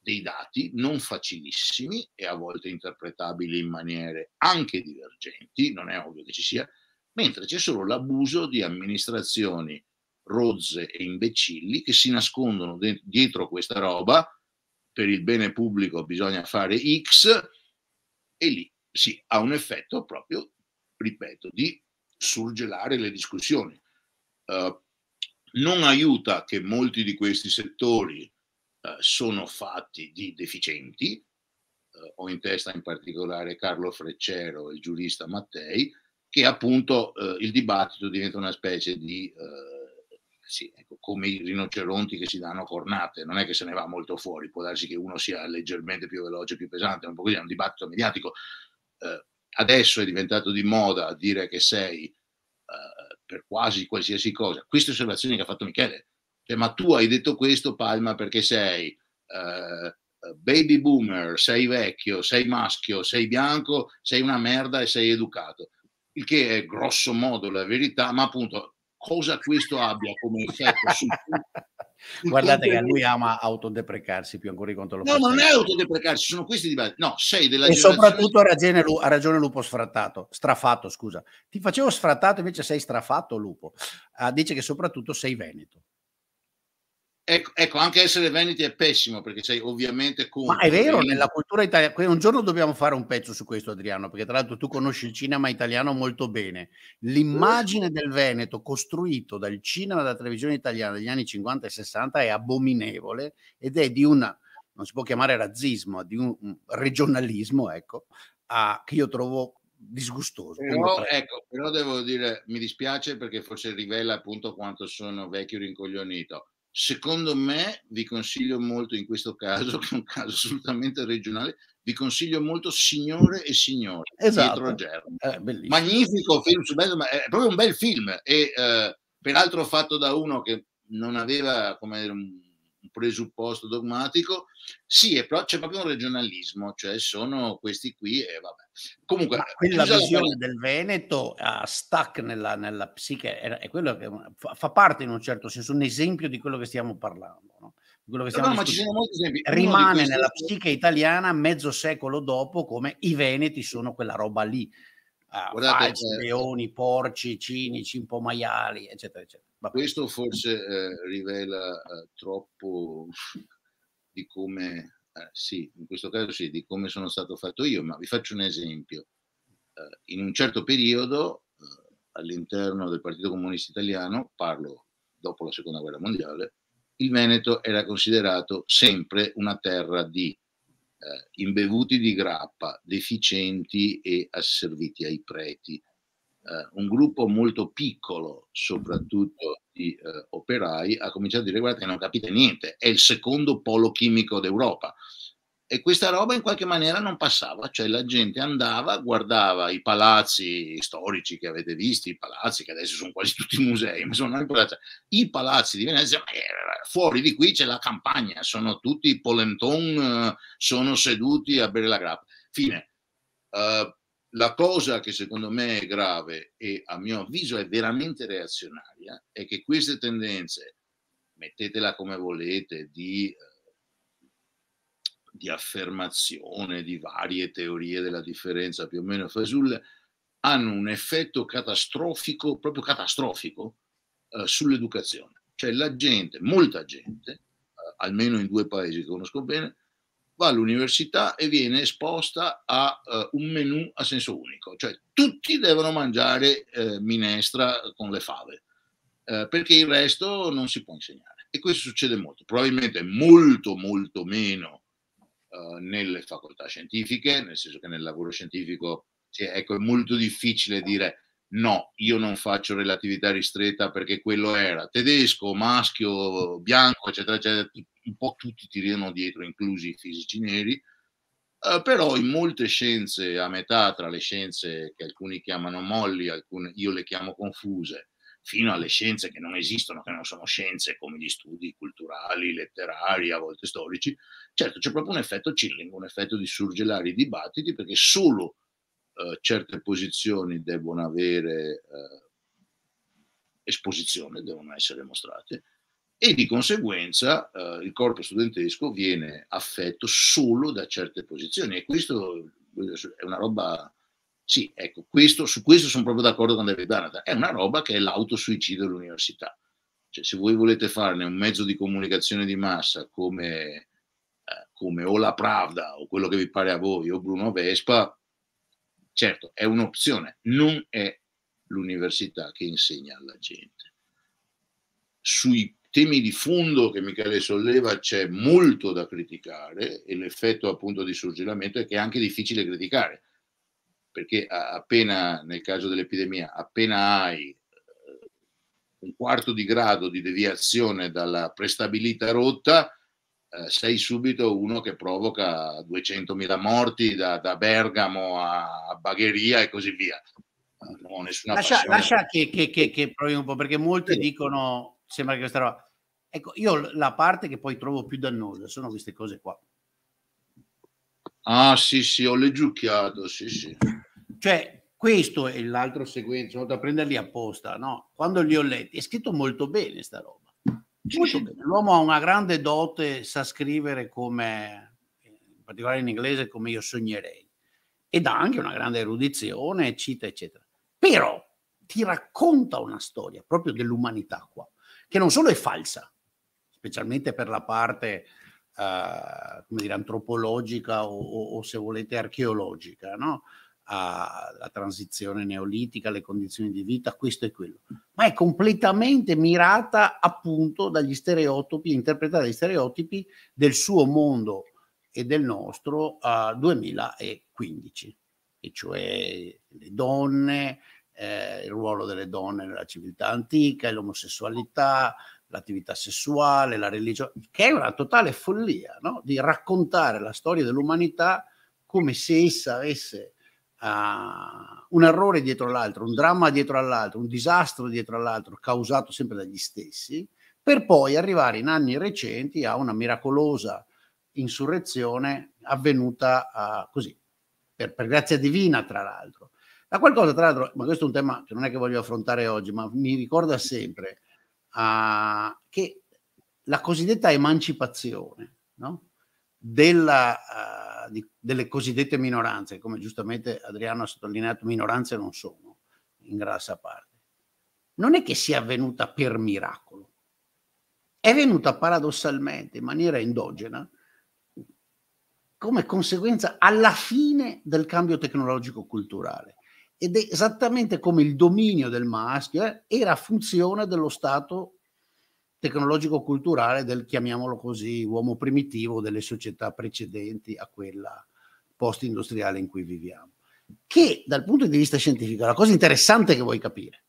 dei dati non facilissimi e a volte interpretabili in maniere anche divergenti, non è ovvio che ci sia, mentre c'è solo l'abuso di amministrazioni rozze e imbecilli che si nascondono de- dietro questa roba, per il bene pubblico bisogna fare X e lì si sì, ha un effetto proprio, ripeto, di surgelare le discussioni. Eh, non aiuta che molti di questi settori eh, sono fatti di deficienti, eh, ho in testa in particolare Carlo Freccero e il giurista Mattei, che appunto eh, il dibattito diventa una specie di, eh, sì, ecco, come i rinoceronti che si danno cornate, non è che se ne va molto fuori, può darsi che uno sia leggermente più veloce, più pesante, è un po' così, è un dibattito mediatico adesso è diventato di moda dire che sei eh, per quasi qualsiasi cosa. Queste osservazioni che ha fatto Michele, cioè, ma tu hai detto questo Palma perché sei eh, baby boomer, sei vecchio, sei maschio, sei bianco, sei una merda e sei educato. Il che è grosso modo la verità, ma appunto cosa questo abbia come effetto su Guardate che lui ama autodeprecarsi più ancora di quanto lo No, ma non è autodeprecarsi, sono questi dibattiti. No, sei della E soprattutto ha ragione, ha ragione Lupo sfrattato, strafatto, scusa. Ti facevo sfrattato, invece sei strafatto Lupo. Ah, dice che soprattutto sei veneto. Ecco, ecco, anche essere veneti è pessimo perché sei ovviamente contro. Ma è vero, nella cultura italiana, un giorno dobbiamo fare un pezzo su questo Adriano, perché tra l'altro tu conosci il cinema italiano molto bene. L'immagine del Veneto costruito dal cinema e dalla televisione italiana degli anni 50 e 60 è abominevole ed è di un. non si può chiamare razzismo, di un regionalismo, ecco, a, che io trovo disgustoso. Però, ecco, però devo dire, mi dispiace perché forse rivela appunto quanto sono vecchio rincoglionito Secondo me vi consiglio molto in questo caso, che è un caso assolutamente regionale, vi consiglio molto Signore e Signore esatto. Eh, Magnifico film su ma è proprio un bel film e eh, peraltro fatto da uno che non aveva come dire, un presupposto dogmatico. Sì, però c'è proprio un regionalismo, cioè sono questi qui e vabbè. Comunque, Ma quella visione la... del Veneto uh, eh, stack nella, nella psiche, è, è, quello che fa parte in un certo senso, un esempio di quello che stiamo parlando. No? quello che stiamo no, discutendo. Rimane questi... nella psiche italiana mezzo secolo dopo come i Veneti sono quella roba lì. Uh, Guardate, Falci, eh... leoni, porci, cinici, un po' maiali, eccetera, eccetera. Ma questo forse eh, rivela eh, troppo di come, eh, sì, in questo caso sì, di come sono stato fatto io, ma vi faccio un esempio. Eh, in un certo periodo eh, all'interno del Partito Comunista Italiano, parlo dopo la Seconda Guerra Mondiale, il Veneto era considerato sempre una terra di eh, imbevuti di grappa, deficienti e asserviti ai preti eh, un gruppo molto piccolo, soprattutto di eh, operai, ha cominciato a dire guardate non capite niente, è il secondo polo chimico d'Europa. E questa roba in qualche maniera non passava, cioè la gente andava, guardava i palazzi storici che avete visto, i palazzi che adesso sono quasi tutti musei, ma sono anche palazzi, i palazzi di Venezia, eh, fuori di qui c'è la campagna, sono tutti polenton, eh, sono seduti a bere la grappa. Fine. Uh, la cosa che secondo me è grave e a mio avviso è veramente reazionaria è che queste tendenze, mettetela come volete, di, eh, di affermazione di varie teorie della differenza più o meno fasulle, hanno un effetto catastrofico, proprio catastrofico, eh, sull'educazione. Cioè la gente, molta gente, eh, almeno in due paesi che conosco bene, va all'università e viene esposta a uh, un menù a senso unico, cioè tutti devono mangiare uh, minestra con le fave, uh, perché il resto non si può insegnare. E questo succede molto, probabilmente molto molto meno nelle facoltà scientifiche, nel senso che nel lavoro scientifico sì, ecco, è molto difficile dire no, io non faccio relatività ristretta perché quello era tedesco, maschio, bianco, eccetera, eccetera, un po' tutti tirano dietro, inclusi i fisici neri, eh, però in molte scienze, a metà tra le scienze che alcuni chiamano molli, alcune, io le chiamo confuse, fino alle scienze che non esistono, che non sono scienze come gli studi culturali, letterari, a volte storici, certo c'è proprio un effetto chilling, un effetto di surgelare i dibattiti perché solo eh, certe posizioni devono avere eh, esposizione, devono essere mostrate e di conseguenza eh, il corpo studentesco viene affetto solo da certe posizioni e questo è una roba sì, ecco, questo, su questo sono proprio d'accordo con David Banata, è una roba che è l'autosuicidio dell'università. Cioè, se voi volete farne un mezzo di comunicazione di massa come, eh, come o la Pravda o quello che vi pare a voi o Bruno Vespa, Certo, è un'opzione, non è l'università che insegna alla gente. Sui temi di fondo che Michele solleva c'è molto da criticare e l'effetto appunto di surgilamento è che è anche difficile criticare, perché appena, nel caso dell'epidemia, appena hai eh, un quarto di grado di deviazione dalla prestabilita rotta, eh, sei subito uno che provoca 200.000 morti da, da Bergamo a, Bagheria e così via. Eh, non ho nessuna lascia, lascia che, che, che, che, provi un po', perché molti sì. dicono, sembra che questa roba... Ecco, io la parte che poi trovo più dannosa sono queste cose qua. Ah sì, sì, ho leggiucchiato, sì, sì. Cioè, questo è l'altro seguente, sono da prenderli apposta, no? Quando li ho letti, è scritto molto bene sta roba. L'uomo ha una grande dote, sa scrivere come, in particolare in inglese, come io sognerei, ed ha anche una grande erudizione, cita, eccetera. Però ti racconta una storia proprio dell'umanità qua, che non solo è falsa, specialmente per la parte Uh, come dire, antropologica o, o, o se volete archeologica, no? alla transizione neolitica, alle condizioni di vita, questo e quello, ma è completamente mirata appunto dagli stereotipi, interpretata dagli stereotipi del suo mondo e del nostro uh, 2015, e cioè le donne, eh, il ruolo delle donne nella civiltà antica, l'omosessualità, l'attività sessuale, la religione, che è una totale follia no? di raccontare la storia dell'umanità come se essa avesse eh, un errore dietro l'altro, un dramma dietro l'altro, un disastro dietro l'altro, causato sempre dagli stessi, per poi arrivare in anni recenti a una miracolosa insurrezione avvenuta uh, così, per, per grazia divina tra l'altro. Da qualcosa, tra l'altro, ma questo è un tema che non è che voglio affrontare oggi, ma mi ricorda sempre uh, che la cosiddetta emancipazione, no? della, uh, di, delle cosiddette minoranze, come giustamente Adriano ha sottolineato, minoranze non sono in grassa parte, non è che sia avvenuta per miracolo, è venuta paradossalmente in maniera endogena come conseguenza alla fine del cambio tecnologico-culturale. Ed è esattamente come il dominio del maschio eh, era funzione dello stato tecnologico-culturale del, chiamiamolo così, uomo primitivo delle società precedenti a quella post-industriale in cui viviamo. Che dal punto di vista scientifico la cosa interessante che vuoi capire,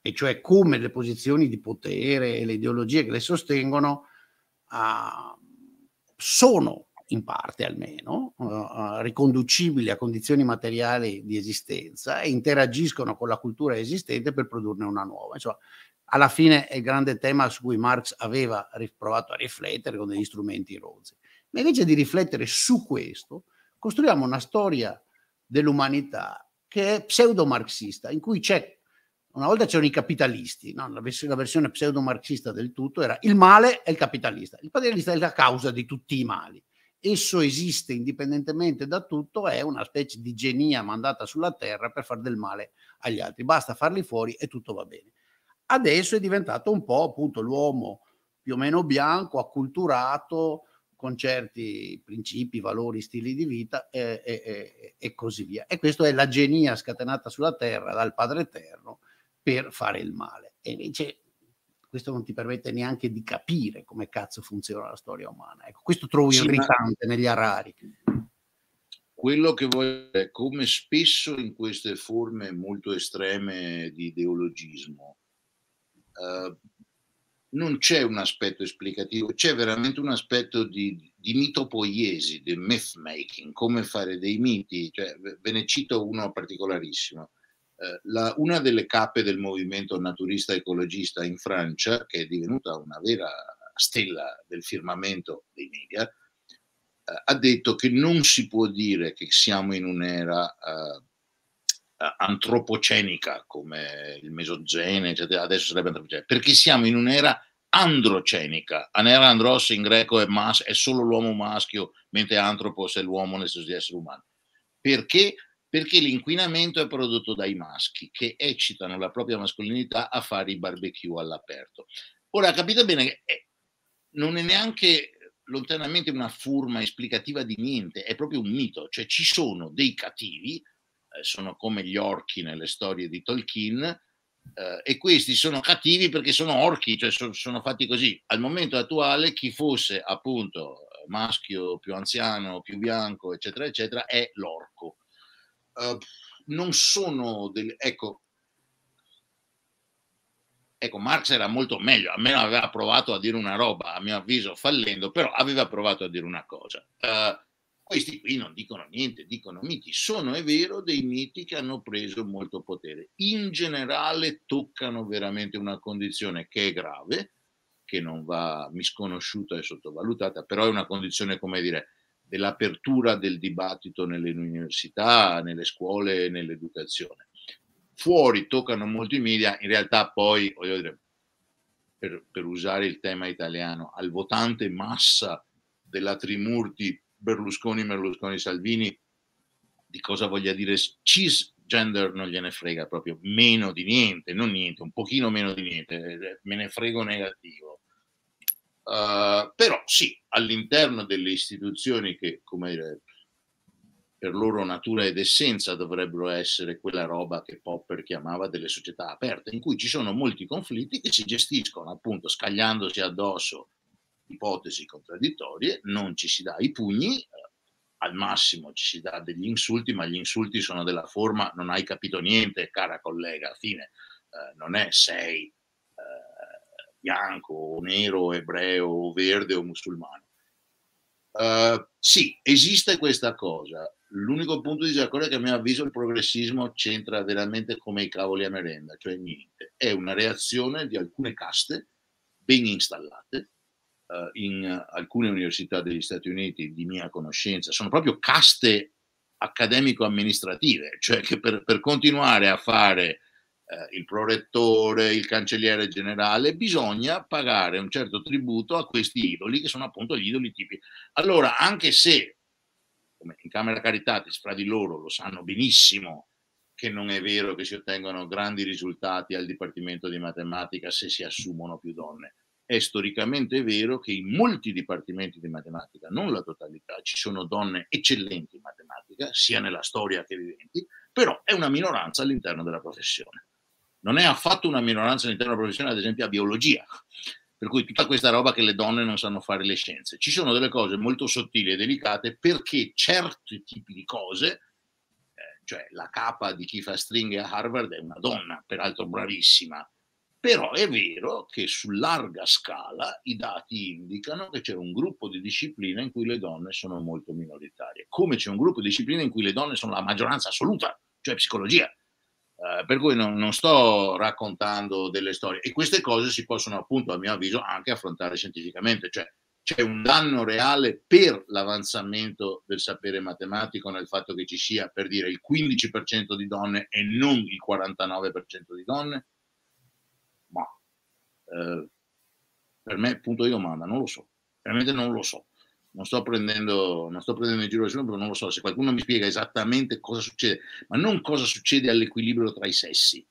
e cioè come le posizioni di potere e le ideologie che le sostengono uh, sono in parte almeno, uh, riconducibili a condizioni materiali di esistenza e interagiscono con la cultura esistente per produrne una nuova. Insomma, alla fine è il grande tema su cui Marx aveva provato a riflettere con degli strumenti rozzi. Ma invece di riflettere su questo, costruiamo una storia dell'umanità che è pseudo-marxista, in cui c'è una volta c'erano i capitalisti, no? la, vers- la, versione pseudo-marxista del tutto era il male è il capitalista, il capitalista è la causa di tutti i mali, esso esiste indipendentemente da tutto, è una specie di genia mandata sulla terra per fare del male agli altri, basta farli fuori e tutto va bene adesso è diventato un po' appunto l'uomo più o meno bianco, acculturato, con certi principi, valori, stili di vita e, e, e così via. E questa è la genia scatenata sulla terra dal Padre Eterno per fare il male. E invece questo non ti permette neanche di capire come cazzo funziona la storia umana. Ecco, questo trovo sì, irritante negli arari. Quello che voglio dire, è come spesso in queste forme molto estreme di ideologismo, eh, non c'è un aspetto esplicativo, c'è veramente un aspetto di, di mitopoiesi, di myth making, come fare dei miti. Cioè, ve ne cito uno particolarissimo. Eh, la, una delle cappe del movimento naturista ecologista in Francia, che è divenuta una vera stella del firmamento dei media, eh, ha detto che non si può dire che siamo in un'era eh, eh, antropocenica come il mesogene, eccetera, adesso sarebbe antropocenica, perché siamo in un'era androcenica. Anera andros in greco è, mas, è solo l'uomo maschio, mentre antropos è l'uomo nel senso di essere umano. Perché? Perché l'inquinamento è prodotto dai maschi che eccitano la propria mascolinità a fare i barbecue all'aperto. Ora capite bene che eh, non è neanche lontanamente una forma esplicativa di niente, è proprio un mito, cioè ci sono dei cattivi eh, sono come gli orchi nelle storie di Tolkien, Uh, e questi sono cattivi perché sono orchi, cioè so, sono fatti così. Al momento attuale chi fosse appunto eh, maschio, più anziano, più bianco, eccetera, eccetera, è l'orco. Uh, non sono del. Ecco, ecco, Marx era molto meglio, almeno aveva provato a dire una roba, a mio avviso fallendo, però aveva provato a dire una cosa. Uh, questi qui non dicono niente, dicono miti. Sono, è vero, dei miti che hanno preso molto potere. In generale toccano veramente una condizione che è grave, che non va misconosciuta e sottovalutata, però è una condizione, come dire, dell'apertura del dibattito nelle università, nelle scuole nell'educazione. Fuori toccano molti media, in realtà poi, voglio dire, per, per usare il tema italiano, al votante massa della Trimurti Berlusconi, Berlusconi, Salvini, di cosa voglia dire cisgender non gliene frega proprio meno di niente, non niente, un pochino meno di niente, eh, me ne frego negativo. Uh, però sì, all'interno delle istituzioni che, come dire, eh, per loro natura ed essenza dovrebbero essere quella roba che Popper chiamava delle società aperte, in cui ci sono molti conflitti che si gestiscono appunto scagliandosi addosso ipotesi contraddittorie, non ci si dà i pugni, eh, al massimo ci si dà degli insulti, ma gli insulti sono della forma non hai capito niente, cara collega, fine, eh, non è sei eh, bianco o nero, ebreo o verde o musulmano. Eh, sì, esiste questa cosa. L'unico punto di disaccordo è che a mio avviso il progressismo c'entra veramente come i cavoli a merenda, cioè niente. È una reazione di alcune caste ben installate eh, in alcune università degli Stati Uniti di mia conoscenza sono proprio caste accademico-amministrative, cioè che per, per continuare a fare eh, il prorettore, il cancelliere generale, bisogna pagare un certo tributo a questi idoli che sono appunto gli idoli tipici. Allora, anche se, come in Camera Caritatis, fra di loro lo sanno benissimo, che non è vero che si ottengono grandi risultati al Dipartimento di Matematica se si assumono più donne è storicamente vero che in molti dipartimenti di matematica, non la totalità, ci sono donne eccellenti in matematica, sia nella storia che viventi, però è una minoranza all'interno della professione. Non è affatto una minoranza all'interno della professione, ad esempio, a biologia, per cui tutta questa roba che le donne non sanno fare le scienze. Ci sono delle cose molto sottili e delicate perché certi tipi di cose, eh, cioè la capa di chi fa stringhe a Harvard è una donna, peraltro bravissima, però è vero che su larga scala i dati indicano che c'è un gruppo di discipline in cui le donne sono molto minoritarie, come c'è un gruppo di discipline in cui le donne sono la maggioranza assoluta, cioè psicologia. Eh, per cui non, non, sto raccontando delle storie e queste cose si possono appunto a mio avviso anche affrontare scientificamente, cioè c'è un danno reale per l'avanzamento del sapere matematico nel fatto che ci sia per dire il 15% di donne e non il 49% di donne eh, per me punto di domanda, non lo so, veramente non lo so. Non sto, prendendo, non sto prendendo in giro nessuno però non lo so, se qualcuno mi spiega esattamente cosa succede, ma non cosa succede all'equilibrio tra i sessi,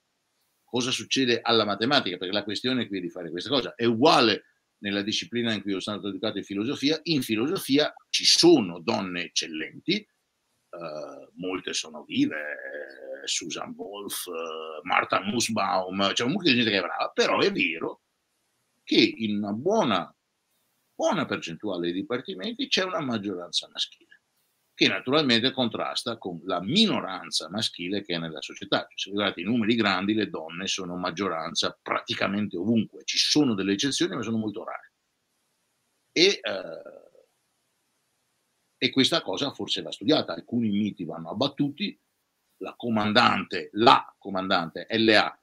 cosa succede alla matematica, perché la questione qui è di fare questa cosa, è uguale nella disciplina in cui io sono stato educato in filosofia, in filosofia ci sono donne eccellenti, eh, molte sono vive, Susan Wolf, eh, Martha Nussbaum, cioè c'è cioè un mucchio di gente che è brava, però è vero che in una buona, buona percentuale dei dipartimenti c'è una maggioranza maschile, che naturalmente contrasta con la minoranza maschile che è nella società. Cioè, se guardate i numeri grandi, le donne sono maggioranza praticamente ovunque, ci sono delle eccezioni ma sono molto rare. E, eh, e questa cosa forse va studiata, alcuni miti vanno abbattuti, la comandante, la comandante LA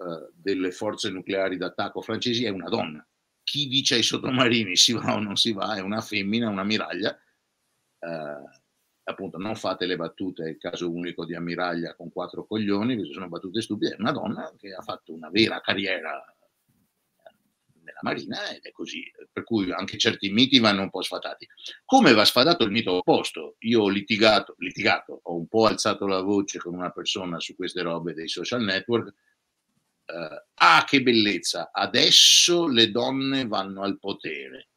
eh, delle forze nucleari d'attacco francesi è una donna. Chi dice ai sottomarini si va o non si va è una femmina, un'ammiraglia. Eh, appunto, non fate le battute, è il caso unico di ammiraglia con quattro coglioni, perché sono battute stupide, è una donna che ha fatto una vera carriera eh, nella marina ed è così, per cui anche certi miti vanno un po' sfatati. Come va sfatato il mito opposto? Io ho litigato, litigato, ho un po' alzato la voce con una persona su queste robe dei social network eh, ah che bellezza, adesso le donne vanno al potere.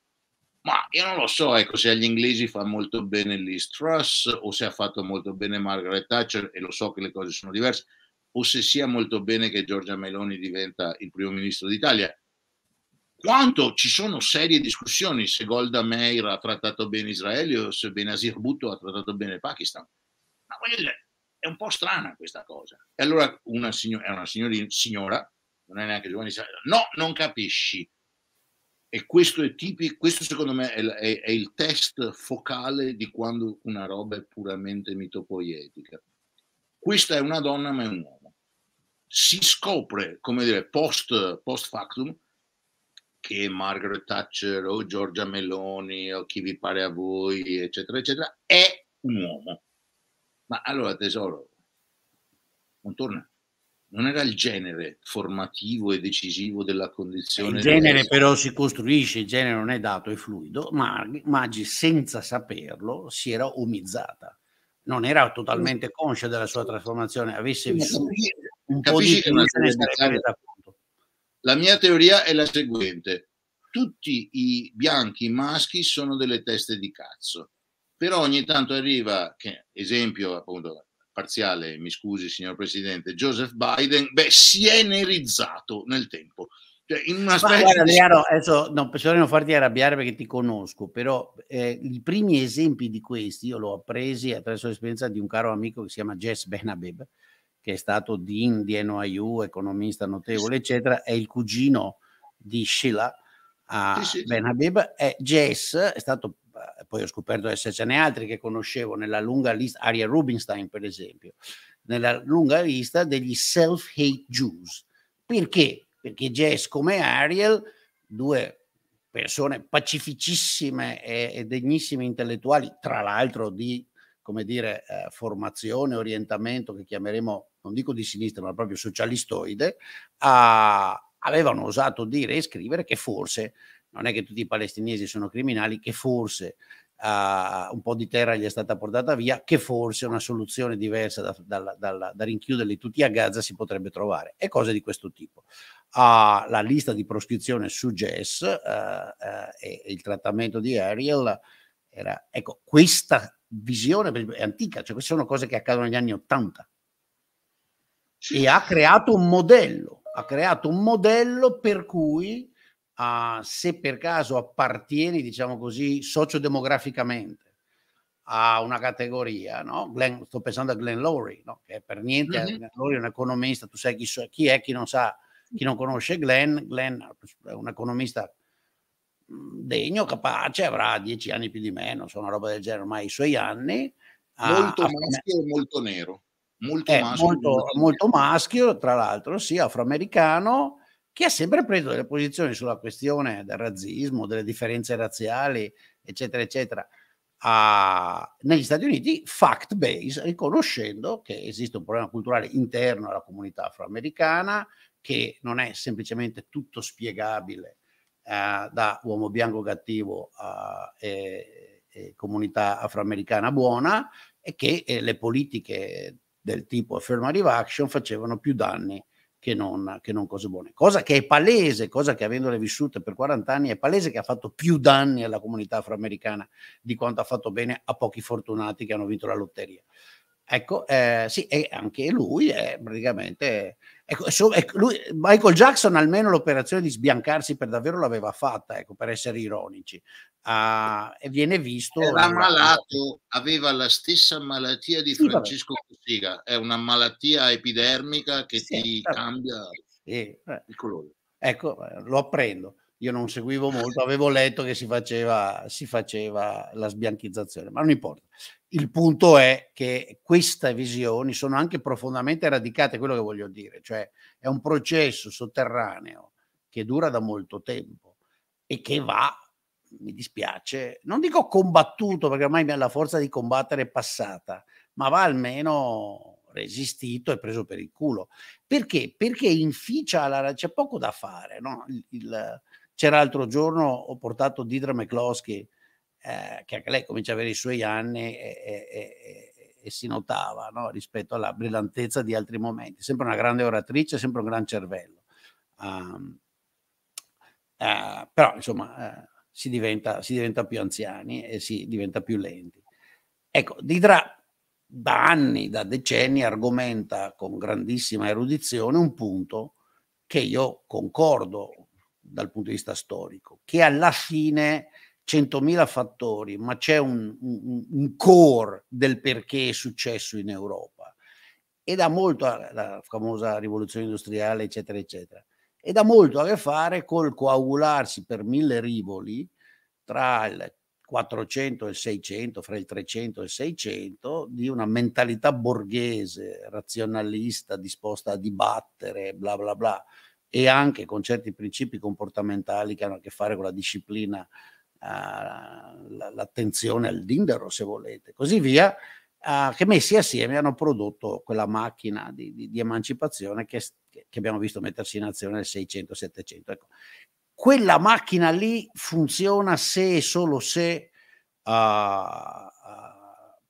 Ma io non lo so, ecco, se agli inglesi fa molto bene Liz Truss o se ha fatto molto bene Margaret Thatcher, e lo so che le cose sono diverse, o se sia molto bene che Giorgia Meloni diventa il primo ministro d'Italia. Quanto ci sono serie discussioni se Golda Meir ha trattato bene Israele o se Benazir Bhutto ha trattato bene Pakistan. Ma voglio dire, è un po' strana questa cosa. E allora una signora, è una signorina, signora, non è neanche giovane, no, non capisci. E questo, è tipico, questo secondo me è, è, è il test focale di quando una roba è puramente mitopoietica. Questa è una donna ma è un uomo. Si scopre, come dire, post, post factum, che Margaret Thatcher o Giorgia Meloni o chi vi pare a voi, eccetera, eccetera, è un uomo. Ma allora tesoro, non torna. Non era il genere formativo e decisivo della condizione. Il genere però si costruisce, il genere non è dato, è fluido. Ma Maggi, senza saperlo, si era umizzata. Non era totalmente mm. conscia della sua trasformazione, avesse vissuto un Capisci po' di la mia teoria è la seguente: tutti i bianchi maschi sono delle teste di cazzo però ogni tanto arriva, che, esempio appunto parziale, mi scusi signor Presidente, Joseph Biden, beh, si è enerizzato nel tempo. Cioè, in una specie guarda, di... Learo, adesso non farti arrabbiare perché ti conosco, però eh, i primi esempi di questi io l'ho appresi attraverso l'esperienza di un caro amico che si chiama Jess Benabeb, che è stato dean di NYU, economista notevole, eccetera, è il cugino di Sheila a sì, sì. Benabeb. E Jess è stato eh, poi ho scoperto essercene altri che conoscevo nella lunga lista, Aria Rubinstein per esempio, nella lunga lista degli self-hate Jews. Perché? Perché Jess come Ariel, due persone pacificissime e, e degnissime intellettuali, tra l'altro di come dire, eh, formazione, orientamento che chiameremo, non dico di sinistra, ma proprio socialistoide, a, ah, avevano osato dire e scrivere che forse non è che tutti i palestinesi sono criminali, che forse uh, un po' di terra gli è stata portata via, che forse una soluzione diversa da, da, da, da rinchiuderli tutti a Gaza si potrebbe trovare e cose di questo tipo. Uh, la lista di proscrizione su Jess uh, e il trattamento di Ariel era, ecco, questa visione è antica, cioè queste sono cose che accadono negli anni Ottanta e ha creato un modello, ha creato un modello per cui a, se per caso appartieni, diciamo così, sociodemograficamente a una categoria, no? Glenn, sto pensando a Glenn Lowry, no? che per niente mm-hmm. Glenn Lowry è un economista, tu sai chi, so, chi, è, chi non sa, chi non conosce Glenn, Glenn è un economista degno, capace, avrà dieci anni più di me, non so, una roba del genere, ormai i suoi anni. Molto a, maschio e molto nero. Molto, eh, maschio, molto, molto maschio, tra l'altro, sì, afroamericano, che ha sempre preso delle posizioni sulla questione del razzismo, delle differenze razziali, eccetera, eccetera, a, negli Stati Uniti fact-based, riconoscendo che esiste un problema culturale interno alla comunità afroamericana, che non è semplicemente tutto spiegabile eh, da uomo bianco cattivo a eh, eh, comunità afroamericana buona, e che eh, le politiche del tipo affirmative action facevano più danni che non, che non, cose buone. Cosa che è palese, cosa che avendole vissute per 40 anni è palese che ha fatto più danni alla comunità afroamericana di quanto ha fatto bene a pochi fortunati che hanno vinto la lotteria. Ecco, eh, sì, e anche lui è praticamente... Ecco, so, ecco, lui, Michael Jackson almeno l'operazione di sbiancarsi per davvero l'aveva fatta, ecco, per essere ironici uh, viene visto. Era ammalato, aveva la stessa malattia di sì, Francesco Cossiga, è una malattia epidermica che sì, ti vabbè. Certo. cambia eh, il colore. Ecco, eh, lo apprendo. Io non seguivo molto, avevo letto che si faceva, si faceva la sbianchizzazione, ma non importa. Il punto è che queste visioni sono anche profondamente radicate, quello che voglio dire, cioè è un processo sotterraneo che dura da molto tempo e che va mi dispiace, non dico combattuto perché ormai la forza di combattere è passata, ma va almeno resistito e preso per il culo. Perché? Perché inficia la... c'è poco da fare. No? Il, il... c'era l'altro giorno, ho portato Didra McCloskey, eh, che anche lei comincia ad avere i suoi anni e, e, e, e si notava no? rispetto alla brillantezza di altri momenti. Sempre una grande oratrice, sempre un gran cervello. Um, uh, però insomma... Uh, si diventa, si diventa più anziani e si diventa più lenti. Ecco, Didra da anni, da decenni, argomenta con grandissima erudizione un punto che io concordo dal punto di vista storico, che alla fine 100.000 fattori, ma c'è un, un, un, core del perché è successo in Europa. E da molto alla famosa rivoluzione industriale, eccetera, eccetera ed ha molto a che fare col coagularsi per mille rivoli tra il 400 e il 600, fra il 300 e il 600, di una mentalità borghese, razionalista, disposta a dibattere, bla bla bla, e anche con certi principi comportamentali che hanno a che fare con la disciplina, uh, l'attenzione al dindaro, se volete, così via, eh, che messi assieme hanno prodotto quella macchina di, di, di emancipazione che, che, abbiamo visto mettersi in azione nel 600-700. Ecco. Quella macchina lì funziona se e solo se uh,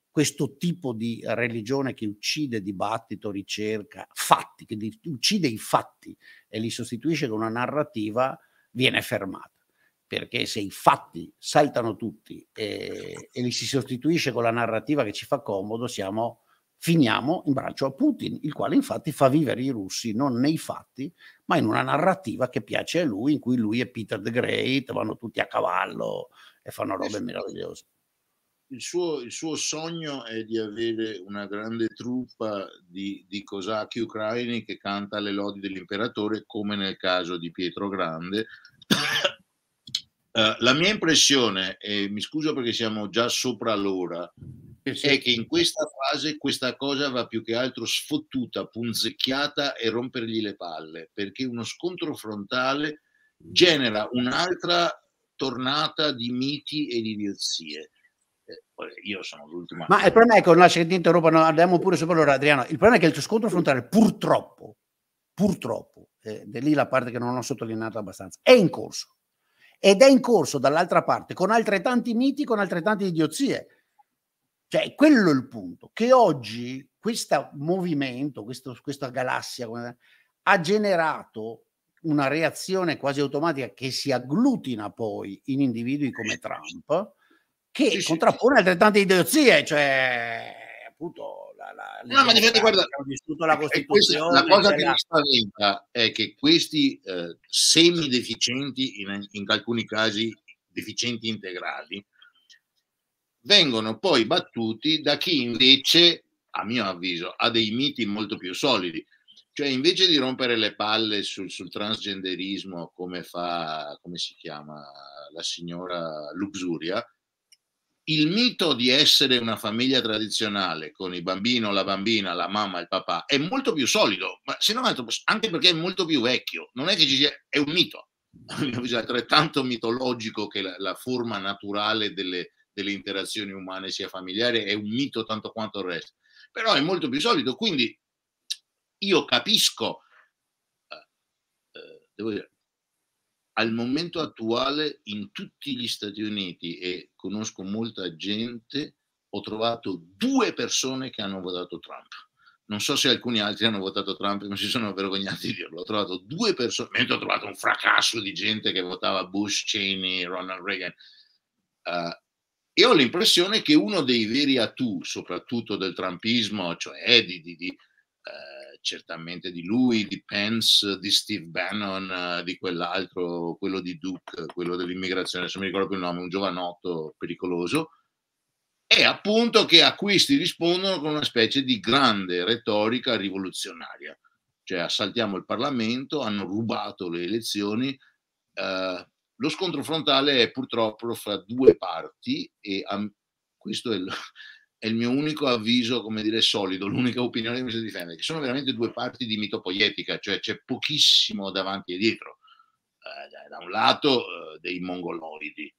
questo tipo di religione che uccide dibattito, ricerca, fatti, che uccide i fatti e li sostituisce con una narrativa, viene fermata perché se i fatti saltano tutti e, eh, e li si sostituisce con la narrativa che ci fa comodo, siamo, finiamo in braccio a Putin, il quale infatti fa vivere i russi non nei fatti, ma in una narrativa che piace a lui, in cui lui e Peter the Great, vanno tutti a cavallo e fanno robe il meravigliose. Il suo, il suo, sogno è di avere una grande truppa di, di cosacchi ucraini che canta le lodi dell'imperatore, come nel caso di Pietro Grande, eh, la mia impressione, e mi scuso perché siamo già sopra l'ora, sì, sì. è che in questa fase questa cosa va più che altro sfottuta, punzecchiata e rompergli le palle, perché uno scontro frontale genera un'altra tornata di miti e di diozie. Eh, io sono l'ultima. Ma il problema è che, lascia che ti interrompano, andiamo pure sopra l'ora Adriano, il problema è che il tuo scontro frontale purtroppo, purtroppo, eh, è lì la parte che non ho sottolineato abbastanza, è in corso ed è in corso dall'altra parte con altrettanti miti, con altrettante idiozie. Cioè, quello è il punto, che oggi questo movimento, questo, questa galassia ha generato una reazione quasi automatica che si agglutina poi in individui come Trump, che sì, contrappone sì. altrettante idiozie, cioè appunto la, no, ma difatti, guarda, vissuto la Costituzione. Questa, la cosa che la... mi spaventa è che questi eh, semideficienti, in, in alcuni casi deficienti integrali, vengono poi battuti da chi invece, a mio avviso, ha dei miti molto più solidi. Cioè, invece di rompere le palle sul, sul transgenderismo come fa, come si chiama, la signora Luxuria, il mito di essere una famiglia tradizionale con il bambino, la bambina, la mamma, il papà è molto più solido, ma se non altro, anche perché è molto più vecchio, non è che ci sia, è un mito, è altrettanto mitologico che la, la forma naturale delle, delle, interazioni umane sia familiare, è un mito tanto quanto il resto, però è molto più solido, quindi io capisco, eh, eh, devo dire, al momento attuale in tutti gli Stati Uniti e conosco molta gente, ho trovato due persone che hanno votato Trump. Non so se alcuni altri hanno votato Trump, non si sono vergognati di dirlo. Ho trovato due persone, mentre ho trovato un fracasso di gente che votava Bush, Cheney, Ronald Reagan. Uh, eh, e ho l'impressione che uno dei veri atu, soprattutto del trumpismo, cioè di, di, di uh, certamente di lui, di Pence, di Steve Bannon, eh, di quell'altro, quello di Duke, quello dell'immigrazione, se mi ricordo più il nome, un giovanotto pericoloso, e appunto che a questi rispondono con una specie di grande retorica rivoluzionaria, cioè assaltiamo il Parlamento, hanno rubato le elezioni. Eh, lo scontro frontale è purtroppo fra due parti e a, questo è il, è il mio unico avviso, come dire, solido, l'unica opinione che mi si difende, che sono veramente due parti di mitopoietica, cioè c'è pochissimo davanti e dietro. Eh, da un lato eh, dei mongoloidi,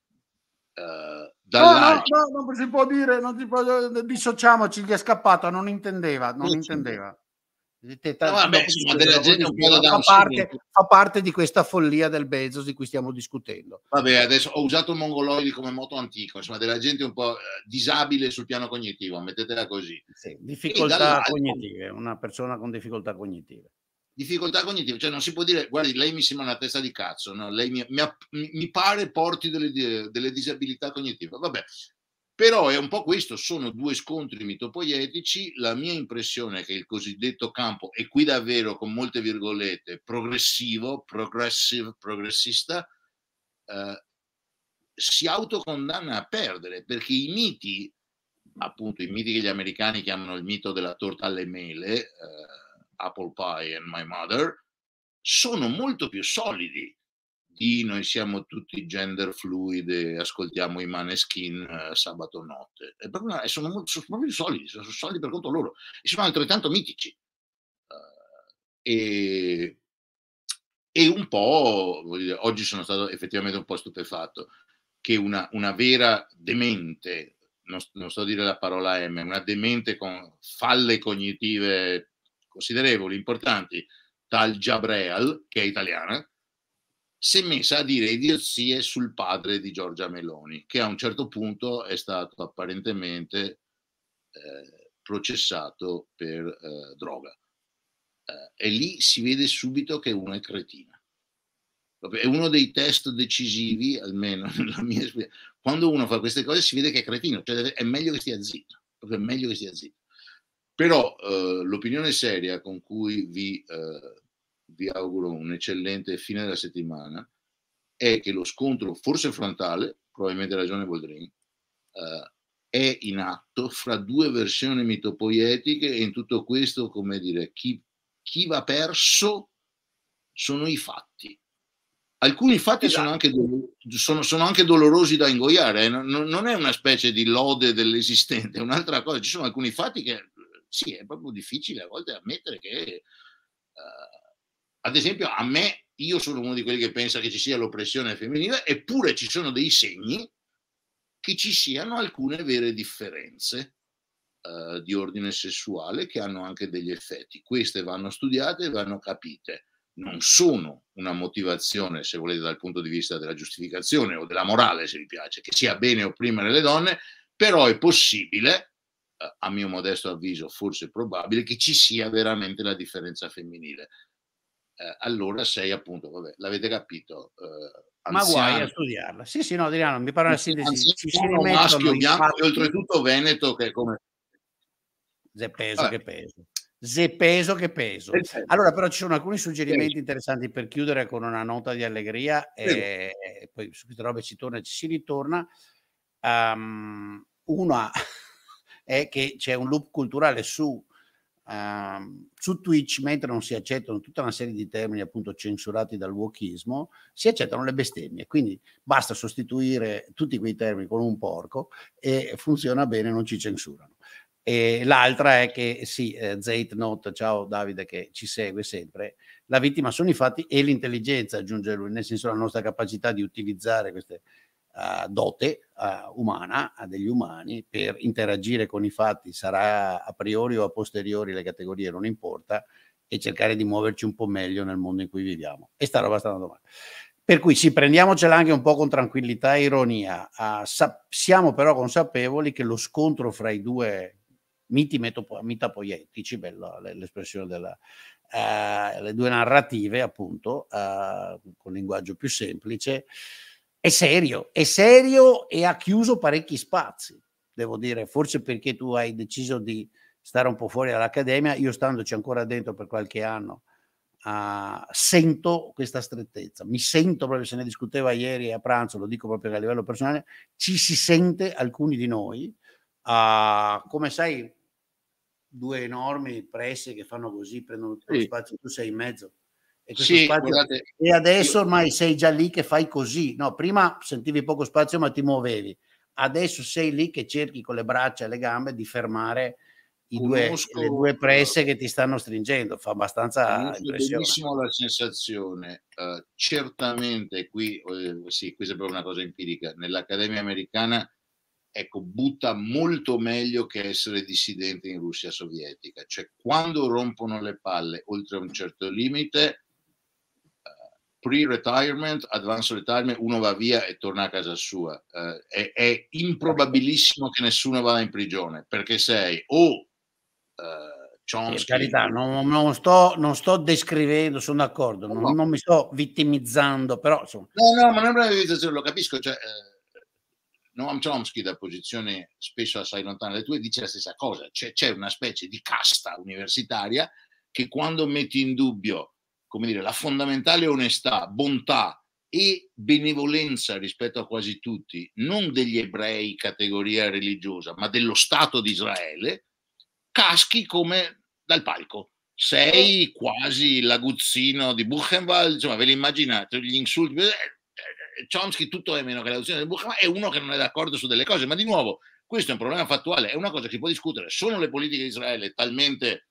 eh, dall'altro... No, no, no, non si può dire, non si può, eh, dissociamoci, gli è scappato, non intendeva, non intendeva. Detetta, no, vabbè, un po' da fa parte, di questa follia del Bezos di cui stiamo discutendo. Vabbè, adesso ho usato il mongoloide come moto antico, insomma, della gente un po' eh, disabile sul piano cognitivo, mettetela così. Sì, difficoltà cognitive, una persona con difficoltà cognitive. Difficoltà cognitive, cioè non si può dire, guardi, lei mi sembra una testa di cazzo, no? lei mi, mi, mi pare porti delle, delle disabilità cognitive. Vabbè, però è un po' questo, sono due scontri mitopoietici, la mia impressione è che il cosiddetto campo, e qui davvero con molte virgolette, progressivo, progressive, progressista, eh, si autocondanna a perdere, perché i miti, appunto i miti che gli americani chiamano il mito della torta alle mele, eh, Apple Pie and My Mother, sono molto più solidi noi siamo tutti gender fluide, ascoltiamo i maneskin eh, sabato notte. E, una, e sono, sono, proprio solidi, sono solidi per conto loro e sono altrettanto mitici. Uh, e, e, un po', dire, oggi sono stato effettivamente un po' stupefatto che una, una vera demente, non, non sto dire la parola M, una demente con falle cognitive considerevoli, importanti, tal Jabreal, che è italiana, si è messa a dire idiozie sul padre di Giorgia Meloni, che a un certo punto è stato apparentemente eh, processato per eh, droga. Eh, e lì si vede subito che uno è cretina. È uno dei test decisivi, almeno nella mia esperienza. Quando uno fa queste cose si vede che è cretino, cioè è meglio che stia zitto, è meglio che stia zitto. Però eh, l'opinione seria con cui vi eh, vi auguro un eccellente fine della settimana, è che lo scontro, forse frontale, probabilmente ragione Boldrin, eh, è in atto fra due versioni mitopoietiche e in tutto questo, come dire, chi, chi va perso sono i fatti. Alcuni fatti esatto. sono, anche do- sono, sono, anche dolorosi da ingoiare, eh? non, non, è una specie di lode dell'esistente, è un'altra cosa. Ci sono alcuni fatti che sì, è proprio difficile a volte ammettere che uh, ad esempio, a me, io sono uno di quelli che pensa che ci sia l'oppressione femminile, eppure ci sono dei segni che ci siano alcune vere differenze eh, di ordine sessuale che hanno anche degli effetti. Queste vanno studiate e vanno capite. Non sono una motivazione, se volete, dal punto di vista della giustificazione o della morale, se vi piace, che sia bene opprimere le donne, però è possibile, eh, a mio modesto avviso, forse probabile, che ci sia veramente la differenza femminile eh, allora sei appunto, vabbè, l'avete capito, eh, anziano. Ma guai a studiarla. Sì, sì, no, Adriano, mi pare una sintesi. Anziano, ci si maschio bianco e oltretutto Veneto che è come... Ze peso che peso. Ze peso che peso. Allora, però ci sono alcuni suggerimenti interessanti per chiudere con una nota di allegria e, poi su queste robe ci torna e ci si ritorna. Um, una è che c'è un loop culturale su Ehm, su Twitch, mentre non si accettano tutta una serie di termini appunto censurati dal wokismo, si accettano le bestemmie. Quindi basta sostituire tutti quei termini con un porco e funziona bene, non ci censurano. E l'altra è che sì, eh, Zait Not, ciao Davide che ci segue sempre, la vittima sono i fatti e l'intelligenza, aggiunge lui, nel senso la nostra capacità di utilizzare queste uh, dote uh, umana, a degli umani, per interagire con i fatti, sarà a priori o a posteriori le categorie, non importa, e cercare di muoverci un po' meglio nel mondo in cui viviamo. E sta roba sta andando male. Per cui sì, prendiamocela anche un po' con tranquillità e ironia, uh, sap- siamo però consapevoli che lo scontro fra i due miti metopo- mitapoietici, bella l'espressione della, uh, le due narrative appunto, uh, con linguaggio più semplice, è serio, è serio e ha chiuso parecchi spazi, devo dire, forse perché tu hai deciso di stare un po' fuori dall'accademia, io standoci ancora dentro per qualche anno, uh, sento questa strettezza, mi sento proprio, se ne discuteva ieri a pranzo, lo dico proprio a livello personale, ci si sente alcuni di noi, uh, come sai, due enormi pressi che fanno così, prendono tutto sì. lo spazio, tu sei in mezzo e, sì, spazio... e adesso ormai sei già lì che fai così. No, prima sentivi poco spazio ma ti muovevi. Adesso sei lì che cerchi con le braccia e le gambe di fermare Due, le due presse che ti stanno stringendo, fa abbastanza impressione. la sensazione, uh, certamente qui, eh, sì, questa è proprio una cosa empirica, nell'Accademia americana ecco, butta molto meglio che essere dissidente in Russia sovietica, cioè quando rompono le palle oltre un certo limite pre-retirement, advanced retirement, uno va via e torna a casa sua. Eh, è, è, improbabilissimo che nessuno vada in prigione perché sei o oh, eh, Chomsky. Per carità, non, non, sto, non, sto, descrivendo, sono d'accordo, no. non, non, mi sto vittimizzando, però insomma. No, no, ma non è una vittimizzazione, lo capisco. Cioè, eh, Noam Chomsky, da posizione spesso assai lontana dalle tue, dice la stessa cosa. C'è, c'è una specie di casta universitaria che quando metti in dubbio come dire, la fondamentale onestà, bontà e benevolenza rispetto a quasi tutti, non degli ebrei categoria religiosa, ma dello Stato di Israele, caschi come dal palco. Sei quasi l'aguzzino di Buchenwald, insomma, ve l'immaginate, gli insulti. Eh, eh, Chomsky tutto è meno che l'adozione di Buchenwald è uno che non è d'accordo su delle cose, ma di nuovo questo è un problema fattuale, è una cosa che si può discutere, sono le politiche di Israele talmente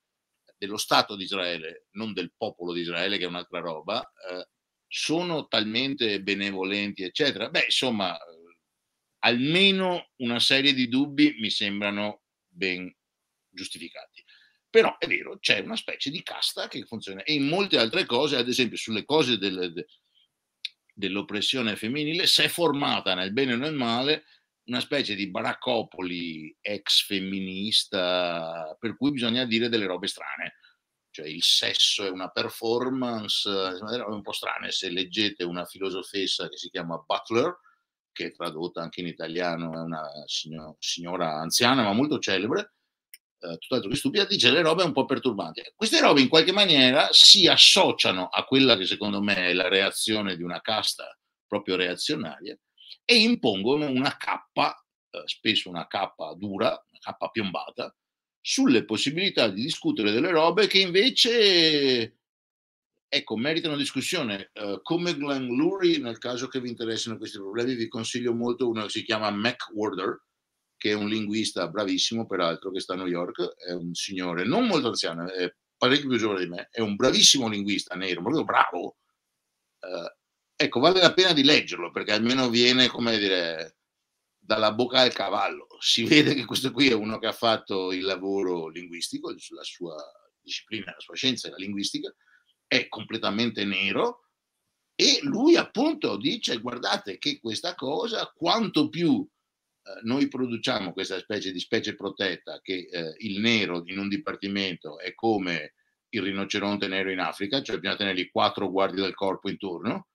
dello Stato di Israele, non del popolo di Israele, che è un'altra roba, eh, sono talmente benevolenti, eccetera. Beh, insomma, eh, almeno una serie di dubbi mi sembrano ben giustificati. Però è vero, c'è una specie di casta che funziona e in molte altre cose, ad esempio sulle cose del, de, dell'oppressione femminile, si è formata nel bene o nel male una specie di baraccopoli ex femminista per cui bisogna dire delle robe strane. Cioè il sesso è una performance, delle robe un po' strane. Se leggete una filosofessa che si chiama Butler, che è tradotta anche in italiano, è una signora, signora anziana ma molto celebre, eh, tutt'altro che stupida, dice le robe un po' perturbanti. Ecco, queste robe in qualche maniera si associano a quella che secondo me è la reazione di una casta proprio reazionaria, e impongono una cappa, eh, spesso una cappa dura, una cappa piombata, sulle possibilità di discutere delle robe che invece ecco, meritano discussione. Eh, come Glenn Lurie, nel caso che vi interessino questi problemi, vi consiglio molto uno che si chiama Mac Warder, che è un linguista bravissimo, peraltro, che sta a New York, è un signore non molto anziano, è parecchio più giovane di me, è un bravissimo linguista nero, proprio bravo, eh, Ecco, vale la pena di leggerlo perché almeno viene, come dire, dalla bocca al cavallo. Si vede che questo qui è uno che ha fatto il lavoro linguistico, la sua disciplina, la sua scienza è la linguistica, è completamente nero e lui appunto dice guardate che questa cosa, quanto più eh, noi produciamo questa specie di specie protetta che eh, il nero in un dipartimento è come il rinoceronte nero in Africa, cioè bisogna tenergli quattro guardie del corpo intorno,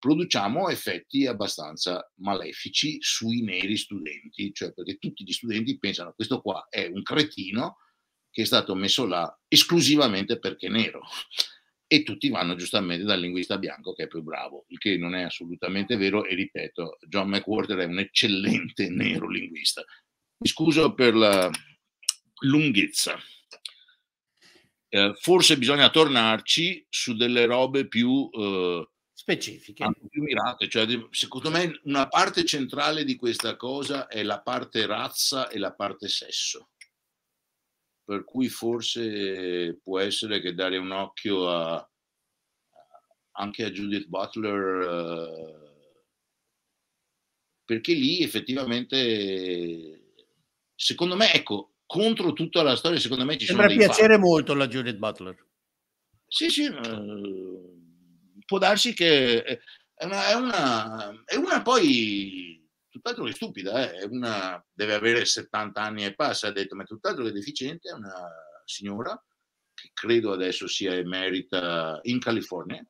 produciamo effetti abbastanza malefici sui neri studenti, cioè perché tutti gli studenti pensano questo qua è un cretino che è stato messo là esclusivamente perché è nero e tutti vanno giustamente dal linguista bianco che è più bravo, il che non è assolutamente vero e ripeto, John McWhorter è un eccellente nero linguista. Mi scuso per la lunghezza. Eh, forse bisogna tornarci su delle robe più eh, specifiche. Più mirate, cioè, secondo me una parte centrale di questa cosa è la parte razza e la parte sesso. Per cui forse può essere che dare un occhio a, anche a Judith Butler, eh, perché lì effettivamente, secondo me, ecco, contro tutta la storia, secondo me ci Sembra sono... Sembra piacere fatti. molto la Judith Butler. Sì, sì. Cioè. Eh, può darsi che eh, è una, è una, è una poi tutt'altro che stupida, eh? una, deve avere 70 anni e passa, ha detto, ma è tutt'altro che deficiente, è una signora che credo adesso sia emerita in California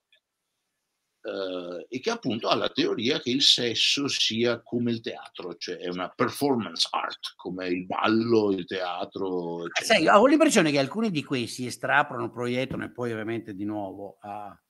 eh, e che appunto ha la teoria che il sesso sia come il teatro, cioè è una performance art, come il ballo, il teatro. Ah, eccetera. Sai, ho l'impressione che alcuni di questi estraprono, proiettano e poi ovviamente di nuovo a... Ah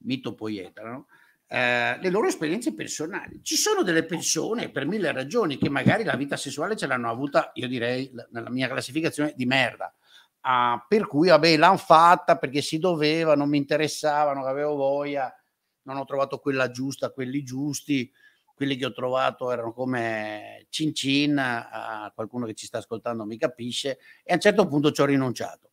mito poietrano, eh, le loro esperienze personali. Ci sono delle persone, per mille ragioni, che magari la vita sessuale ce l'hanno avuta, io direi, nella mia classificazione, di merda. Ah, per cui, vabbè, l'hanno fatta perché si doveva, non mi interessava, non avevo voglia, non ho trovato quella giusta, quelli giusti. Quelli che ho trovato erano come Cincin, ah, qualcuno che ci sta ascoltando mi capisce, e a un certo punto ci ho rinunciato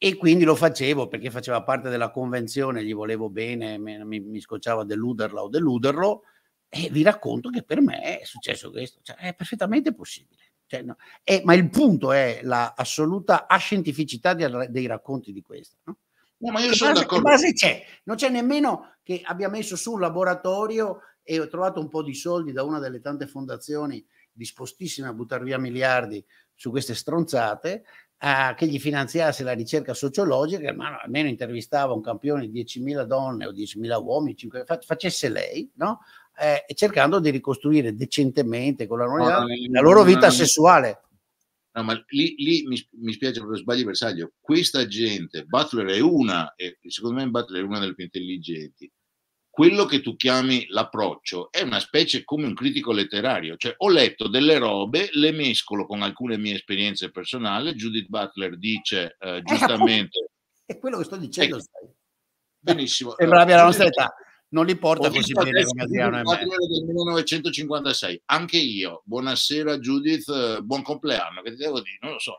e quindi lo facevo perché faceva parte della convenzione, gli volevo bene, mi, mi scocciava deluderla o deluderlo e vi racconto che per me è successo questo, cioè, è perfettamente possibile. Cioè, no. eh, ma il punto è l'assoluta la ascientificità di, dei racconti di questo. No? No, ma io che sono base, d'accordo. Che base c'è? Non c'è nemmeno che abbia messo su un laboratorio e ho trovato un po' di soldi da una delle tante fondazioni dispostissime a buttare via miliardi su queste stronzate a, che gli finanziasse la ricerca sociologica, ma almeno intervistava un campione di 10.000 donne o 10.000 uomini, 5, facesse lei, no? eh, cercando di ricostruire decentemente con la, no, la, la loro vita no, sessuale. No, ma lì, lì mi, mi, spiace proprio sbagli bersaglio. Questa gente, Butler è una, e secondo me Butler è una delle più intelligenti, quello che tu chiami l'approccio è una specie come un critico letterario, cioè ho letto delle robe, le mescolo con alcune mie esperienze personali, Judith Butler dice eh, eh giustamente... È quello che sto dicendo. Ecco. sai. benissimo. Sembra allora, la nostra età non li porta così bene come Adriano e me. del 1956, anche io. Buonasera Judith, eh, buon compleanno, che ti devo dire, non lo so.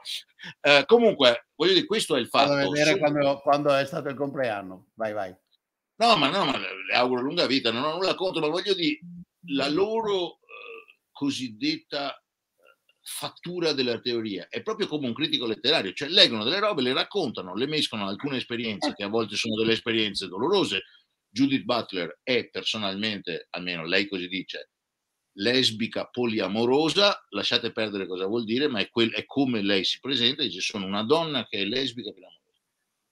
Eh, comunque, voglio dire, questo è il fatto. Vado a vedere quando, quando, è stato il compleanno. Vai, vai. No, ma no, ma le auguro lunga vita, non ho nulla contro, ma voglio dire, la loro eh, cosiddetta eh, fattura della teoria, è proprio come un critico letterario, cioè leggono delle robe, le raccontano, le mescono alcune esperienze che a volte sono delle esperienze dolorose. Judith Butler è personalmente, almeno lei così dice, lesbica poliamorosa, lasciate perdere cosa vuol dire, ma è, quel, è come lei si presenta, dice sono una donna che è lesbica poliamorosa,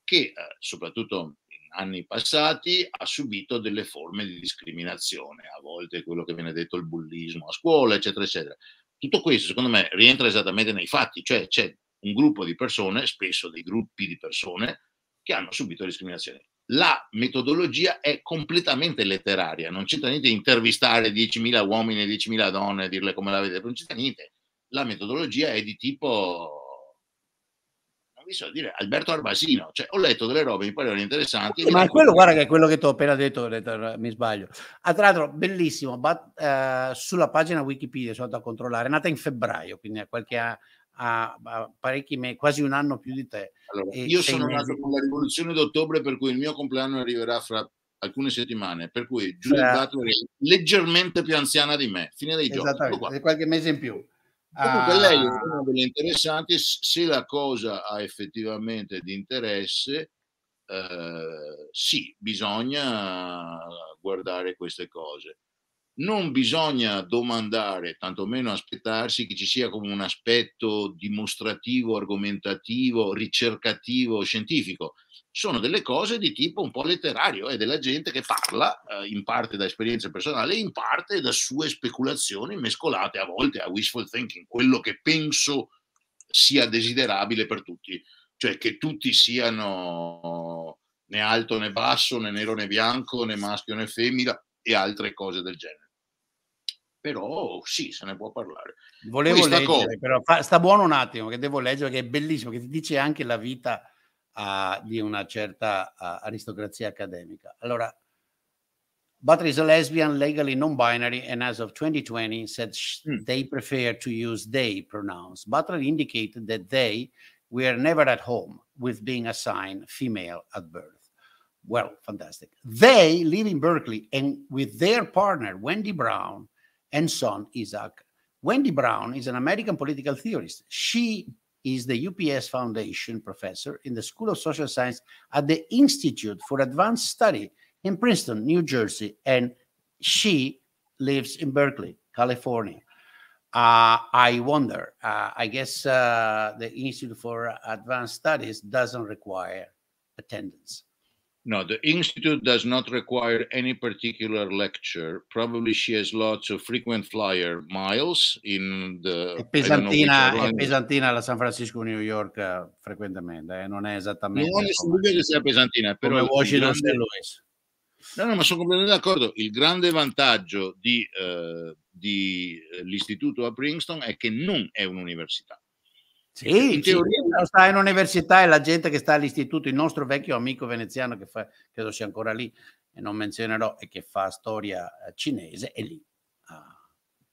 che eh, soprattutto anni passati ha subito delle forme di discriminazione, a volte quello che viene detto il bullismo a scuola, eccetera, eccetera. Tutto questo, secondo me, rientra esattamente nei fatti, cioè c'è un gruppo di persone, spesso dei gruppi di persone, che hanno subito discriminazione. La metodologia è completamente letteraria, non c'entra niente intervistare 10.000 uomini e 10.000 donne, dirle come la vedete, non c'entra niente. La metodologia è di tipo mi so dire Alberto Arbasino, cioè, ho letto delle robe mi parevano interessanti. Sì, ma quello, guarda, che è quello che ti ho appena detto, eh, mi sbaglio. Ah, tra l'altro, bellissimo, but, uh, eh, sulla pagina Wikipedia sono andato a controllare, è nata in febbraio, quindi a qualche anno a, parecchi mesi, quasi un anno più di te. Allora, io sono mesi. nato con la rivoluzione d'ottobre, per cui il mio compleanno arriverà fra alcune settimane, per cui Giulia Butler è leggermente più anziana di me, fine dei giorni. Qualche mese in più. Comunque ah. lei è una delle interessanti, se la cosa ha effettivamente di interesse, eh, sì, bisogna guardare queste cose. Non bisogna domandare, tantomeno aspettarsi che ci sia come un aspetto dimostrativo, argomentativo, ricercativo, scientifico sono delle cose di tipo un po' letterario, è della gente che parla eh, in parte da esperienza personale, in parte da sue speculazioni mescolate a volte a wishful thinking, quello che penso sia desiderabile per tutti, cioè che tutti siano né alto né basso, né nero né bianco, né maschio né femmina e altre cose del genere. Però sì, se ne può parlare. Volevo Questa leggere, cosa... però, sta buono un attimo che devo leggere che è bellissimo, che ti dice anche la vita uh, di una certa uh, aristocrazia accademica. Allora, Butler is a lesbian, legally non-binary, and as of 2020 said mm. they prefer to use they pronouns. Butler indicated that they were never at home with being assigned female at birth. Well, fantastic. They live in Berkeley and with their partner, Wendy Brown, and son, Isaac. Wendy Brown is an American political theorist. She is the UPS Foundation professor in the School of Social Science at the Institute for Advanced Study in Princeton, New Jersey, and she lives in Berkeley, California. Uh, I wonder, uh, I guess uh, the Institute for Advanced Studies doesn't require attendance. No, the Institute does not require any particular lecture. Probably she has lots of frequent flyer miles in the... È pesantina, è pesantina la San Francisco, New York eh, frequentemente, eh? non è esattamente... Non è dubbio che sia pesantina, però... Come Washington grande... Louis. No, no, ma sono completamente d'accordo. Il grande vantaggio dell'istituto uh, di, uh, a Princeton è che non è un'università. Sì, cioè, in teoria sì, sta in università e la gente che sta all'istituto, il nostro vecchio amico veneziano che fa, credo sia ancora lì e non menzionerò, e che fa storia eh, cinese, è lì. Ah,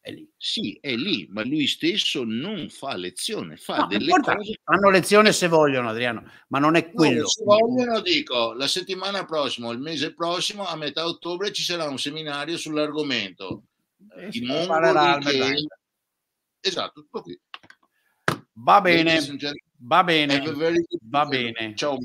è lì. Sì, è lì, ma lui stesso non fa lezione, fa no, delle importa, cose. Fanno lezione se vogliono, Adriano, ma non è quello. No, se vogliono, dico, la settimana prossima, il mese prossimo, a metà ottobre ci sarà un seminario sull'argomento. Eh, I mongoli che... Esatto, tutto qui Va bene, va bene, va bene. Ciao.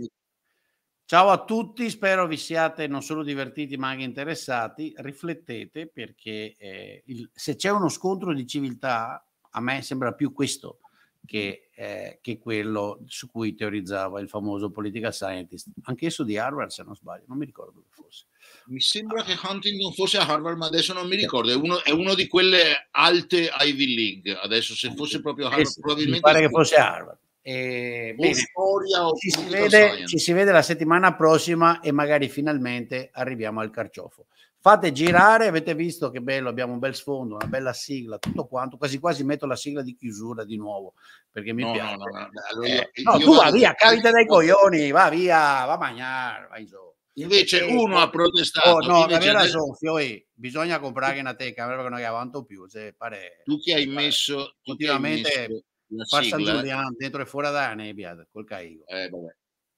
Ciao a tutti, spero vi siate non solo divertiti ma anche interessati. Riflettete perché eh, il, se c'è uno scontro di civiltà, a me sembra più questo che, eh, che quello su cui teorizzava il famoso political scientist, anch'esso di Harvard se non sbaglio, non mi ricordo dove fosse. Mi sembra ah. che Huntington fosse a Harvard, ma adesso non mi ricordo. È uno, è uno di quelle alte Ivy League. Adesso, se fosse proprio Harvard, sì, probabilmente. Mi pare che fosse a Harvard. Eh, bene. Ci, si vede, ci, si vede, la settimana prossima e magari finalmente arriviamo al carciofo. Fate girare, avete visto che bello, abbiamo un bel sfondo, una bella sigla, tutto quanto. Quasi quasi metto la sigla di chiusura di nuovo perché mi no, piace. No, no, allora, eh, no tu va via, cavita dai coglioni, va via, va a mangiare, vai in gioco. Invece uno ha protestato. Oh, no, invece adesso... soffio, eh, bisogna comprare una telecamera perché non è avanti più. Se pare, tu che hai pare, messo continuamente far San eh? Giuliano dentro e fuori dalla nebbia col caigo. Eh,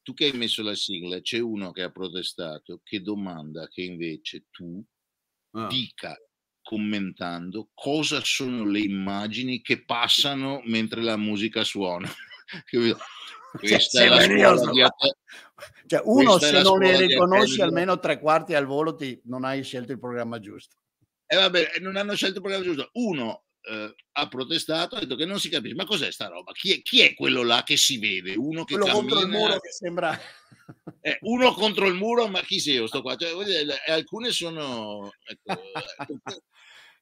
tu che hai messo la sigla, c'è uno che ha protestato che domanda che invece tu ah. dica commentando cosa sono le immagini che passano mentre la musica suona. Cioè, questa cioè, è la scuola di cioè, uno se non le riconosci almeno tre quarti al volo ti, non hai scelto il programma giusto. E eh, vabbè, eh, non hanno scelto il programma giusto. Uno eh, ha protestato, ha detto che non si capisce, ma cos'è sta roba? Chi è, chi è quello là che si vede? Uno che cammina... contro il muro che sembra... Eh, uno contro il muro, ma chi sei io? Sto qua. Cioè, dire, eh, alcune sono... Ecco, ecco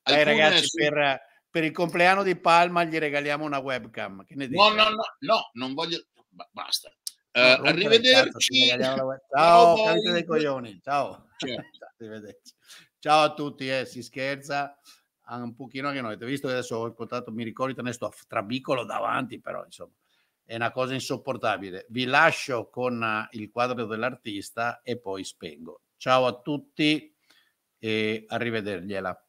Dai ragazzi, sono... Per, per, il compleanno di Palma gli regaliamo una webcam. No, no, no, no, non voglio basta. Uh, arrivederci. Cazzo, ciao, dei coglioni. Ciao. Ciao. ciao a tutti, eh, si scherza un pochino che non avete visto, adesso ho incontrato, mi ricordo, ne sto trabicolo davanti, però insomma è una cosa insopportabile. Vi lascio con eh, il quadro dell'artista e poi spengo. Ciao a tutti e arrivedergliela.